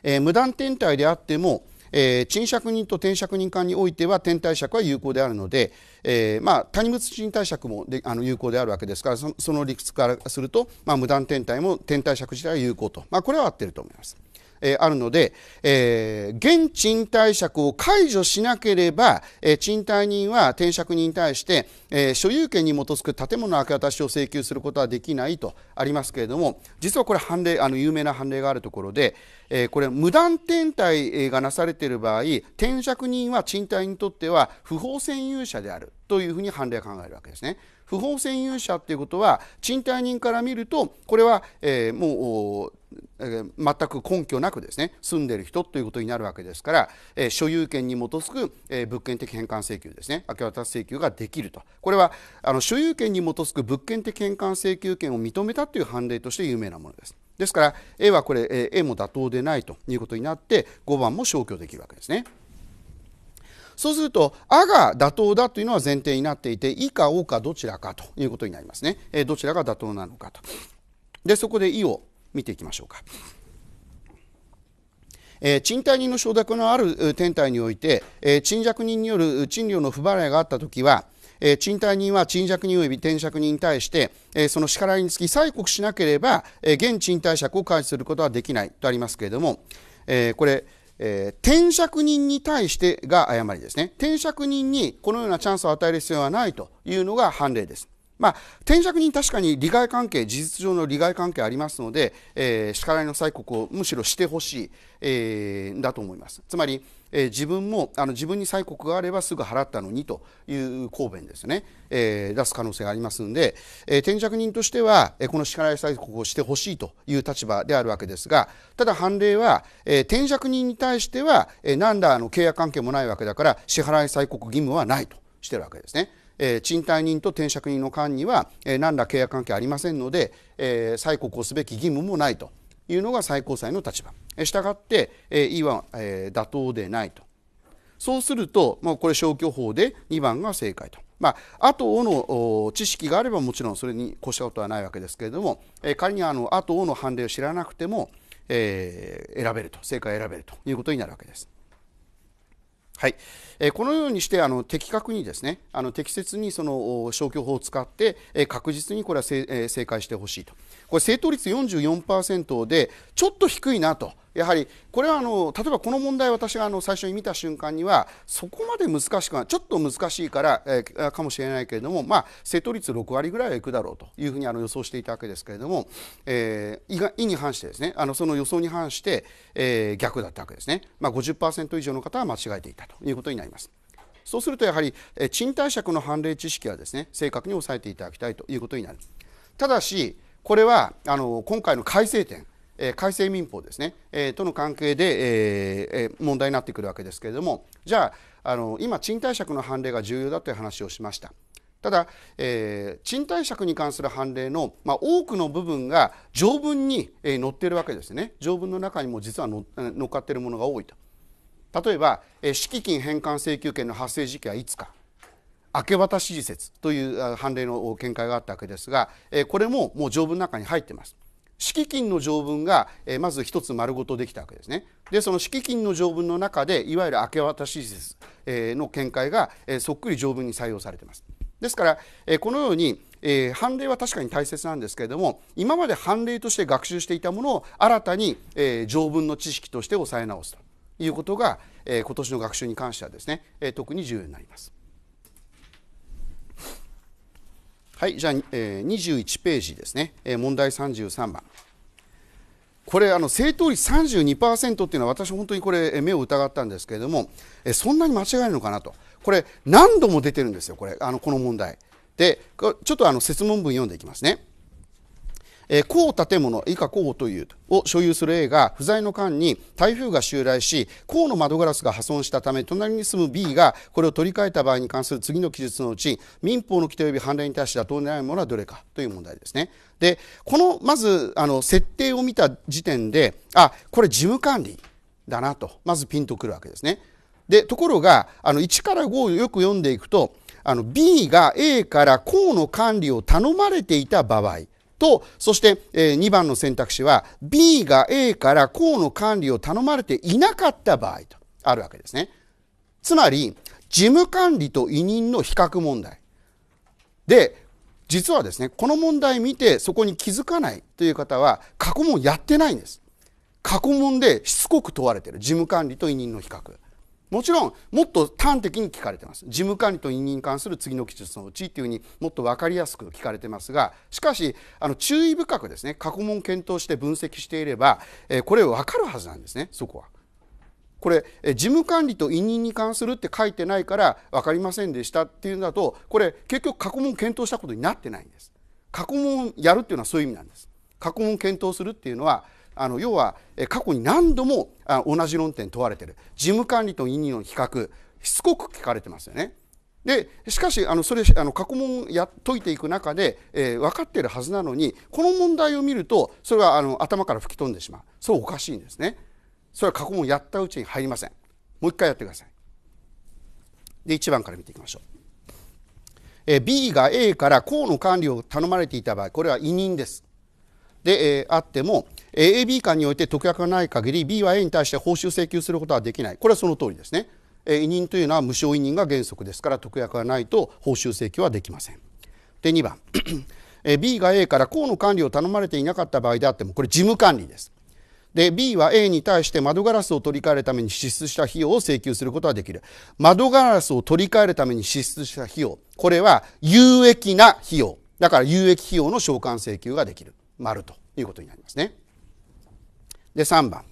えー、無断天体であってもえー、賃借人と転借人間においては転貸借は有効であるので、えー、まあ、谷物賃貸借もであの有効であるわけですからその理屈からすると、まあ、無断転貸も転貸借自体は有効と、まあ、これは合っていると思います。えあるので、えー、現賃貸借を解除しなければ、え賃貸人は転借人に対して、え所有権に基づく建物の明け渡しを請求することはできないとありますけれども実はこれ判例あの有名な判例があるところで、えこれ無断転退がなされている場合転借人は賃貸にとっては不法占有者であるというふうに判例を考えるわけですね。不法占有者っていうことは賃貸人から見るとこれは、えー、もう全く根拠なくですね住んでる人ということになるわけですから、えー、所有権に基づく、えー、物件的返還請求ですね明け渡し請求ができるとこれはあの所有権に基づく物件的返還請求権を認めたという判例として有名なものです。ですから A はこれ A も妥当でないということになって5番も消去できるわけですね。そうすると「あ」が妥当だというのは前提になっていて「い」か「お」かどちらかということになりますね、えどちらが妥当なのかとでそこで「い」を見ていきましょうか、えー、賃貸人の承諾のある天体において、えー、賃借人による賃料の不払いがあったときはえ賃貸人は賃借人及び転借人に対して、えその支払いにつき催告しなければ、え現賃貸借を開始することはできないとありますけれども、えこれ、えー、転職人に対してが誤りですね。転職人にこのようなチャンスを与える必要はないというのが判例です。まあ、転職人確かに利害関係、事実上の利害関係ありますので、えー、叱られの催告をむしろしてほしい、えー、だと思います。つまり、えー、自分もあの自分に催告があればすぐ払ったのにという公弁ですね、えー、出す可能性がありますので、えー、転着人としては、えー、この支払い催告をしてほしいという立場であるわけですがただ判例は、えー、転着人に対しては、えー、何らあの契約関係もないわけだから支払い催告義務はないとしてるわけですね。え賃貸人と転借人の間には、え何ら契約関係ありませんので、え催告をすべき義務もないと。いうのが最高裁の立場したがって、え E は、え妥当でないとそうすると、まあ、これ消去法で2番が正解と。まあ、後をの知識があればもちろんそれに越したことはないわけですけれども、え仮にあの後をの判例を知らなくても、えー、選べると正解を選べるということになるわけです。はい、えこのようにしてあの的確にですねあの適切にその消去法を使って、え確実にこれは正,、え正解してほしいとこれ正答率44%でちょっと低いなとやはりこれはあの例えばこの問題私があの最初に見た瞬間にはそこまで難しくはちょっと難しいから、えー、かもしれないけれども、まあ、正答率6割ぐらいはいくだろうというふうにあの予想していたわけですけれども、えー、意が意に反してですねあのその予想に反して、えー、逆だったわけですね、まあ50、50%以上の方は間違えていたということになります。そうするとやはり、えー、賃貸借の判例知識はですね正確に抑えていただきたいということになる。ただしこれはあの今回の改正点改正民法ですね、えとの関係で、え問題になってくるわけですけれどもじゃああの今賃貸借の判例が重要だという話をしました。ただ、えー、賃貸借に関する判例の、まあ、多くの部分が条文に、えー、載っているわけですね条文の中にも実は載っかっているものが多いと例えば、えー、敷金返還請求権の発生時期はいつか明け渡し時節という判例の見解があったわけですが、えー、これももう条文の中に入っています。敷金の条文が、えまず一つ丸ごとできたわけですね。でその敷金の条文の中でいわゆる明け渡し説、えの見解が、えそっくり条文に採用されています。ですから、えこのようにえ判例は確かに大切なんですけれども今まで判例として学習していたものを新たに、え条文の知識として抑え直すということが、え今年の学習に関してはですね、え特に重要になります。はい、じゃあ、えー、21ページですね、えー、問題33番。これあの正答率32%っていうのは私本当にこれ目を疑ったんですけれどもえそんなに間違えるのかなとこれ何度も出てるんですよこれあのこの問題でちょっとあの説問文読んでいきますねえ公建物以下公というを所有する A が不在の間に台風が襲来し公の窓ガラスが破損したため隣に住む B がこれを取り替えた場合に関する次の記述のうち民法の規定及び判例に対して妥当でないものはどれかという問題ですね。でこのまずあの設定を見た時点であこれ事務管理だなとまずピンとくるわけですね。でところがあの1から5をよく読んでいくとあの B が A から公の管理を頼まれていた場合と、そして、え2番の選択肢は B が A から項の管理を頼まれていなかった場合とあるわけですね。つまり、事務管理と委任の比較問題。で、実はですね、この問題見てそこに気づかないという方は過去問やってないんです。過去問でしつこく問われてる。事務管理と委任の比較。もちろんもっと端的に聞かれてます事務管理と委任に関する次の記述のうちというふうにもっと分かりやすく聞かれてますがしかしあの注意深くですね過去問検討して分析していれば、えー、これ分かるはずなんですねそこは。これ事務管理と委任に関するって書いてないから分かりませんでしたっていうんだとこれ結局過去問検討したことになってないんです。過去問やるっていうのはそういう意味なんです。過去問検討するっていうのはあの要は過去に何度も同じ論点問われてる事務管理と委任の比較しつこく聞かれてますよね。でしかしあのそれあの過去問や解いていく中で、えー、分かっているはずなのにこの問題を見るとそれはあの頭から吹き飛んでしまうそうおかしいんですねそれは過去問やったうちに入りませんもう一回やってくださいで1番から見ていきましょう、えー、B が A から公の管理を頼まれていた場合これは委任ですで、えー、あっても AB 間において特約がない限り B は A に対して報酬請求することはできないこれはその通りですね委任というのは無償委任が原則ですから特約がないと報酬請求はできませんで2番 B が A から公の管理を頼まれていなかった場合であってもこれ事務管理ですで B は A に対して窓ガラスを取り替えるために支出した費用を請求することはできる窓ガラスを取り替えるために支出した費用これは有益な費用だから有益費用の償還請求ができる丸ということになりますねで3番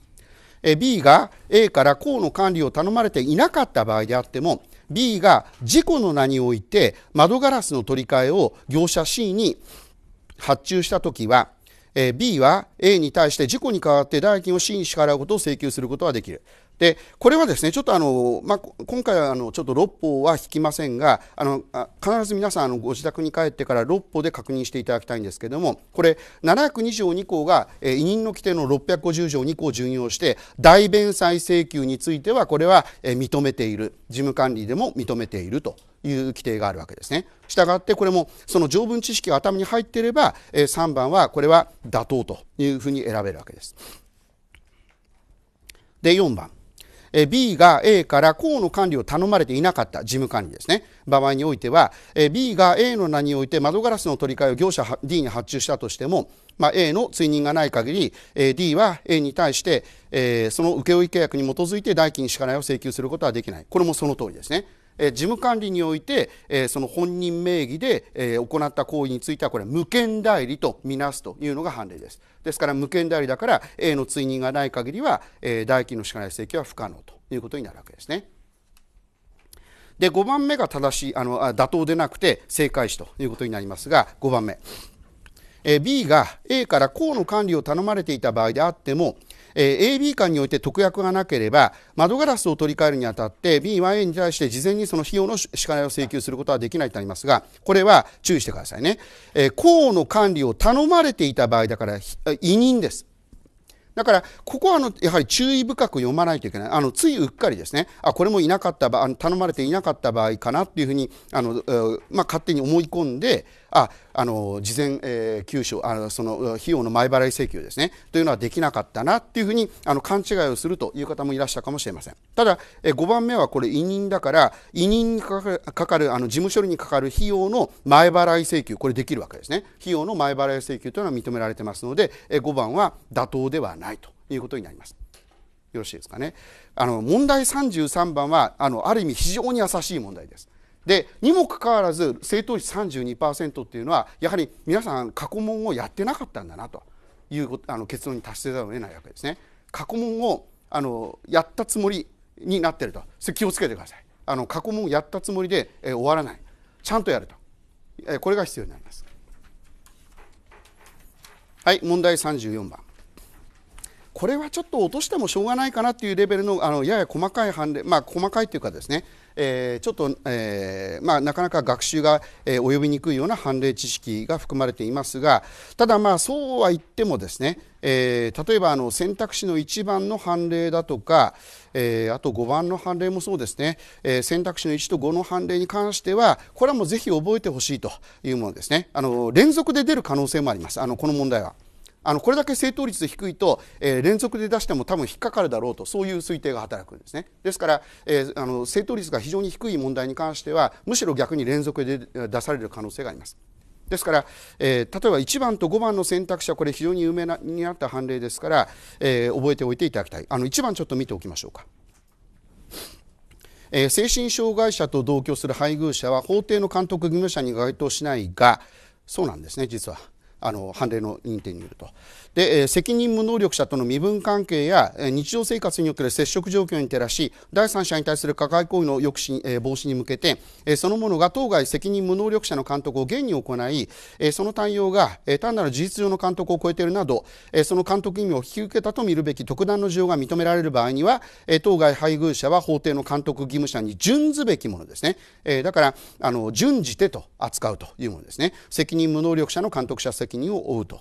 B が A から公の管理を頼まれていなかった場合であっても B が事故の名において窓ガラスの取り替えを業者 C に発注したときは B は A に対して事故に代わって代金を C に支払うことを請求することはできるで、これはですね、ちょっとあの、まあ、今回はあの、ちょっと六法は引きませんが、あの、必ず皆さん、あの、ご自宅に帰ってから六法で確認していただきたいんですけども、これ、702条2項が、えー、委任の規定の650条2項を準用して、代弁済請求については、これは、えー、認めている。事務管理でも認めていると。いう規定があるわけですね。したがってこれもその条文知識が頭に入っていれば、えー、3番はこれは妥当というふうに選べるわけです。で4番え B が A から公の管理を頼まれていなかった事務管理ですね場合においては、え B が A の名において窓ガラスの取り替えを業者 D に発注したとしても、まあ、A の追認がない限り、え D は A に対して、えその請負契約に基づいて代金支払いを請求することはできないこれもその通りですね。え事務管理において、えその本人名義で、え行った行為についてはこれ無権代理とみなすというのが判例ですですから無権代理だから A の追認がない限りは、え代金の支払い請求は不可能ということになるわけですね。で5番目が正しいあの妥当でなくて正解しということになりますが5番目 B が A から公の管理を頼まれていた場合であってもえ AB 間において特約がなければ窓ガラスを取り替えるにあたって B1A に対して事前にその費用の支払いを請求することはできないとありますがこれは注意してくださいね、え公の管理を頼まれていた場合だから委任ですだから、ここはあのやはり注意深く読まないといけない、あのついうっかりですね、あこれもいなかった場頼まれていなかった場合かなっていうふうにあの、まあ、勝手に思い込んで、ああの事前、えー、給与、あのその費用の前払い請求ですねというのはできなかったなというふうにあの勘違いをするという方もいらっしゃるかもしれませんただ、えー、5番目はこれ委任だから委任にかかるあの事務処理にかかる費用の前払い請求これできるわけですね費用の前払い請求というのは認められてますので、えー、5番は妥当ではないということになりますよろしいですかねあの問題33番はあのある意味非常に優しい問題ですでにもかかわらず正答率32%っていうのはやはり皆さん過去問をやってなかったんだなというあの結論に達せざるを得ないわけですね。過去問をあのやったつもりになってるとそれ気をつけてくださいあの過去問をやったつもりで、えー、終わらないちゃんとやると、えー、これが必要になりますはい問題34番これはちょっと落としてもしょうがないかなっていうレベルのあのやや細かい判例まあ細かいというかですねえー、ちょっと、えーまあ、なかなか学習が、えー、及びにくいような判例知識が含まれていますがただまあそうは言ってもですね、えー、例えばあの選択肢の1番の判例だとか、えー、あと5番の判例もそうですね、えー、選択肢の1と5の判例に関してはこれはもうぜひ覚えてほしいというものですねあの連続で出る可能性もありますあのこの問題は。あのこれだけ正答率低いと、えー、連続で出しても多分引っかかるだろうとそういう推定が働くんですねですから、えー、あの正答率が非常に低い問題に関してはむしろ逆に連続で出される可能性がありますですから、えー、例えば1番と5番の選択肢はこれ非常に有名なになった判例ですから、えー、覚えておいていただきたいあの1番ちょっと見ておきましょうかえー、精神障害者と同居する配偶者は法廷の監督義務者に該当しないがそうなんですね実はあの判例の認定によるとで、えー、責任無能力者との身分関係や、えー、日常生活における接触状況に照らし第三者に対する加害行為の抑止、えー、防止に向けて、えー、そのものが当該責任無能力者の監督を現に行い、えー、その対応が、えー、単なる事実上の監督を超えているなど、えー、その監督意味を引き受けたと見るべき特段の事情が認められる場合には、えー、当該配偶者は法廷の監督義務者に準ずべきものですね、えー、だからあの準じてと扱うというものですね責任無能力者の監督者責責任を負うと。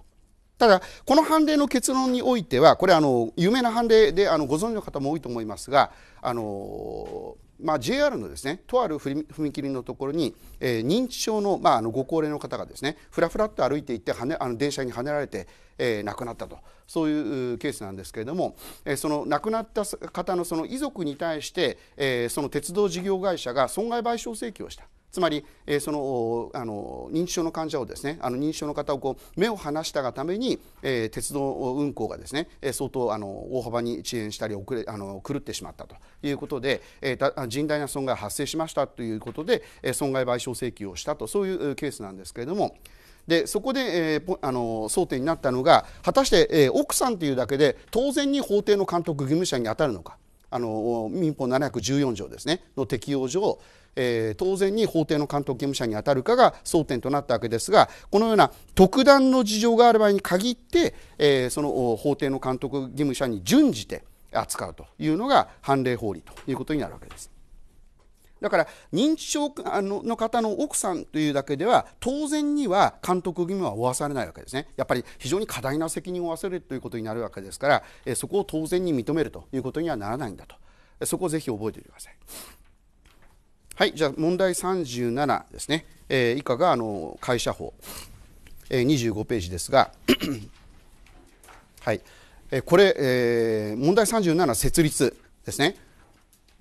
ただこの判例の結論においてはこれあの有名な判例であのご存知の方も多いと思いますがあの、まあ、JR のですねとある踏切のところに、えー、認知症の,、まあ、あのご高齢の方がですねふらふらっと歩いていってはねあの電車にはねられて、えー、亡くなったとそういうケースなんですけれども、えー、その亡くなった方のその遺族に対して、えー、その鉄道事業会社が損害賠償請求をした。つまり、えー、そのあの認知症の患者をですねあの認知症の方をこう目を離したがために、えー、鉄道運行がですね、相当あの大幅に遅延したり遅れあの狂ってしまったということで、えー、甚大な損害が発生しましたということで、損害賠償請求をしたとそういうケースなんですけれども。でそこで、えー、あの争点になったのが果たして、えー、奥さんというだけで当然に法廷の監督義務者に当たるのかあの民法714条ですねの適用上、え当然に法廷の監督義務所に当たるかが争点となったわけですがこのような特段の事情がある場合に限って、えその法廷の監督義務者に準じて扱うというのが判例法理ということになるわけです。だから認知症の方の奥さんというだけでは当然には監督義務は負わされないわけですねやっぱり非常に過大な責任を負わせるということになるわけですからそこを当然に認めるということにはならないんだとそこをぜひ覚えておいてください。はい、じゃあ問題37ですね、えー、以下があの会社法、えー、25ページですが、はい、えー、これ、えー、問題37設立ですね。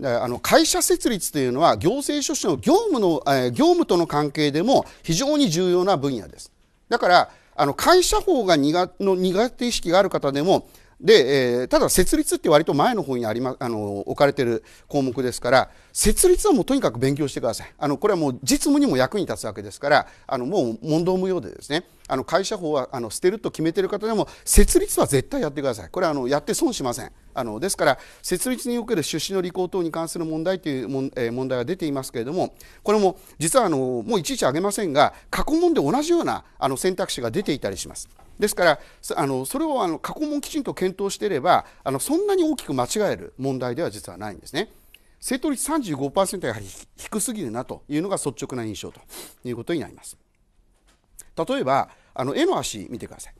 あの会社設立というのは行政書士の業務の、えー、業務との関係でも非常に重要な分野です。だからあの会社法が苦の苦手意識がある方でもで、えー、ただ設立って割と前の方にあり、ま、あの置かれている項目ですから設立はもうとにかく勉強してくださいあのこれはもう実務にも役に立つわけですからあのもう問答無用でですねあの会社法はあの捨てると決めている方でも設立は絶対やってくださいこれはあのやって損しませんあのですから設立における出資の履行等に関する問題というも、えー、問題が出ていますけれどもこれも実はあのもういちいち挙げませんが過去問で同じようなあの選択肢が出ていたりします。ですからあのそれをあの過去問きちんと検討していればあのそんなに大きく間違える問題では実はないんですね。正答率35%はやはり低すぎるなというのが率直な印象ということになります。例えばあの絵の足見てください。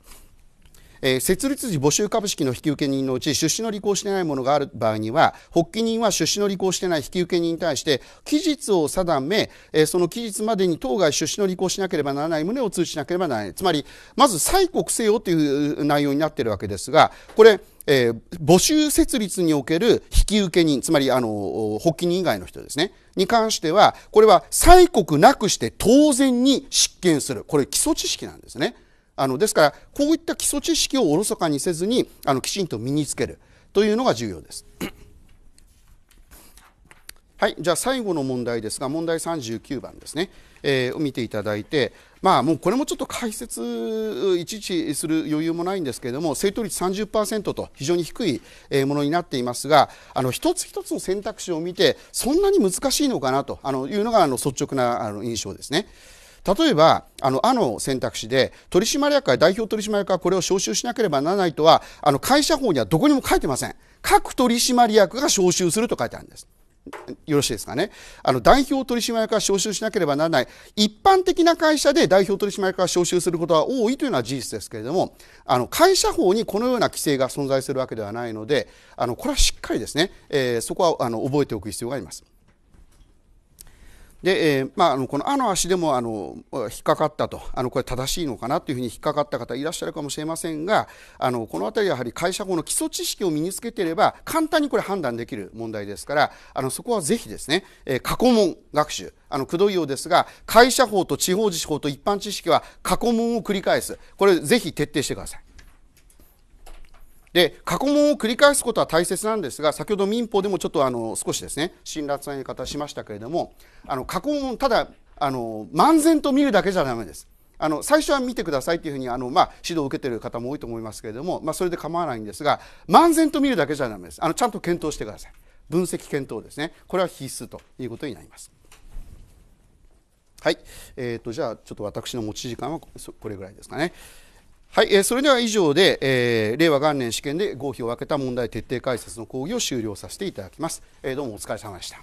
えー、設立時募集株式の引受人のうち出資の履行していないものがある場合には発起人は出資の履行していない引受人に対して期日を定め、えー、その期日までに当該出資の履行しなければならない旨を通知しなければならないつまりまず催告せよという内容になっているわけですがこれえー、募集設立における引受人つまりあの発起人以外の人ですねに関してはこれは催告なくして当然に執権するこれ基礎知識なんですね。あのですからこういった基礎知識をおろそかにせずにあのきちんと身につけるというのが重要です。はい、じゃあ最後の問題ですが問題39番ですね、えー、を見ていただいて、まあ、もうこれもちょっと解説いちいちする余裕もないんですけれども正答率30%と非常に低いものになっていますがあの一つ一つの選択肢を見てそんなに難しいのかなとあのいうのがあの率直なあの印象ですね。例えばあのあの選択肢で取締役会代表取締役はこれを招集しなければならないとはあの会社法にはどこにも書いてません各取締役が招集すると書いてあるんですよろしいですかねあの代表取締役は招集しなければならない一般的な会社で代表取締役が招集することは多いというのは事実ですけれどもあの会社法にこのような規制が存在するわけではないのであのこれはしっかりですね、えー、そこはあの覚えておく必要があります。で、えー、まあ、あのこの「あ」の足でもあの引っかかったとあのこれ正しいのかなというふうに引っかかった方いらっしゃるかもしれませんがあのこの辺りはやはり会社法の基礎知識を身につけていれば簡単にこれ判断できる問題ですからあのそこはぜひですね、えー、過去問学習あのくどいようですが会社法と地方自治法と一般知識は過去問を繰り返すこれぜひ徹底してください。で過去問を繰り返すことは大切なんですが先ほど民法でもちょっとあの少しですね辛辣な言い方しましたけれどもあの過去問ただあの漫然と見るだけじゃダメです。あの最初は見てくださいっていうふうにあの、まあ、指導を受けている方も多いと思いますけれども、まあ、それで構わないんですが漫然と見るだけじゃダメですあのちゃんと検討してください分析検討ですねこれは必須ということになりますはい、えとじゃあちょっと私の持ち時間はこれぐらいですかね。はい、えー、それでは以上で、えー、令和元年試験で合否を分けた問題徹底解説の講義を終了させていただきます、えー、どうもお疲れ様でした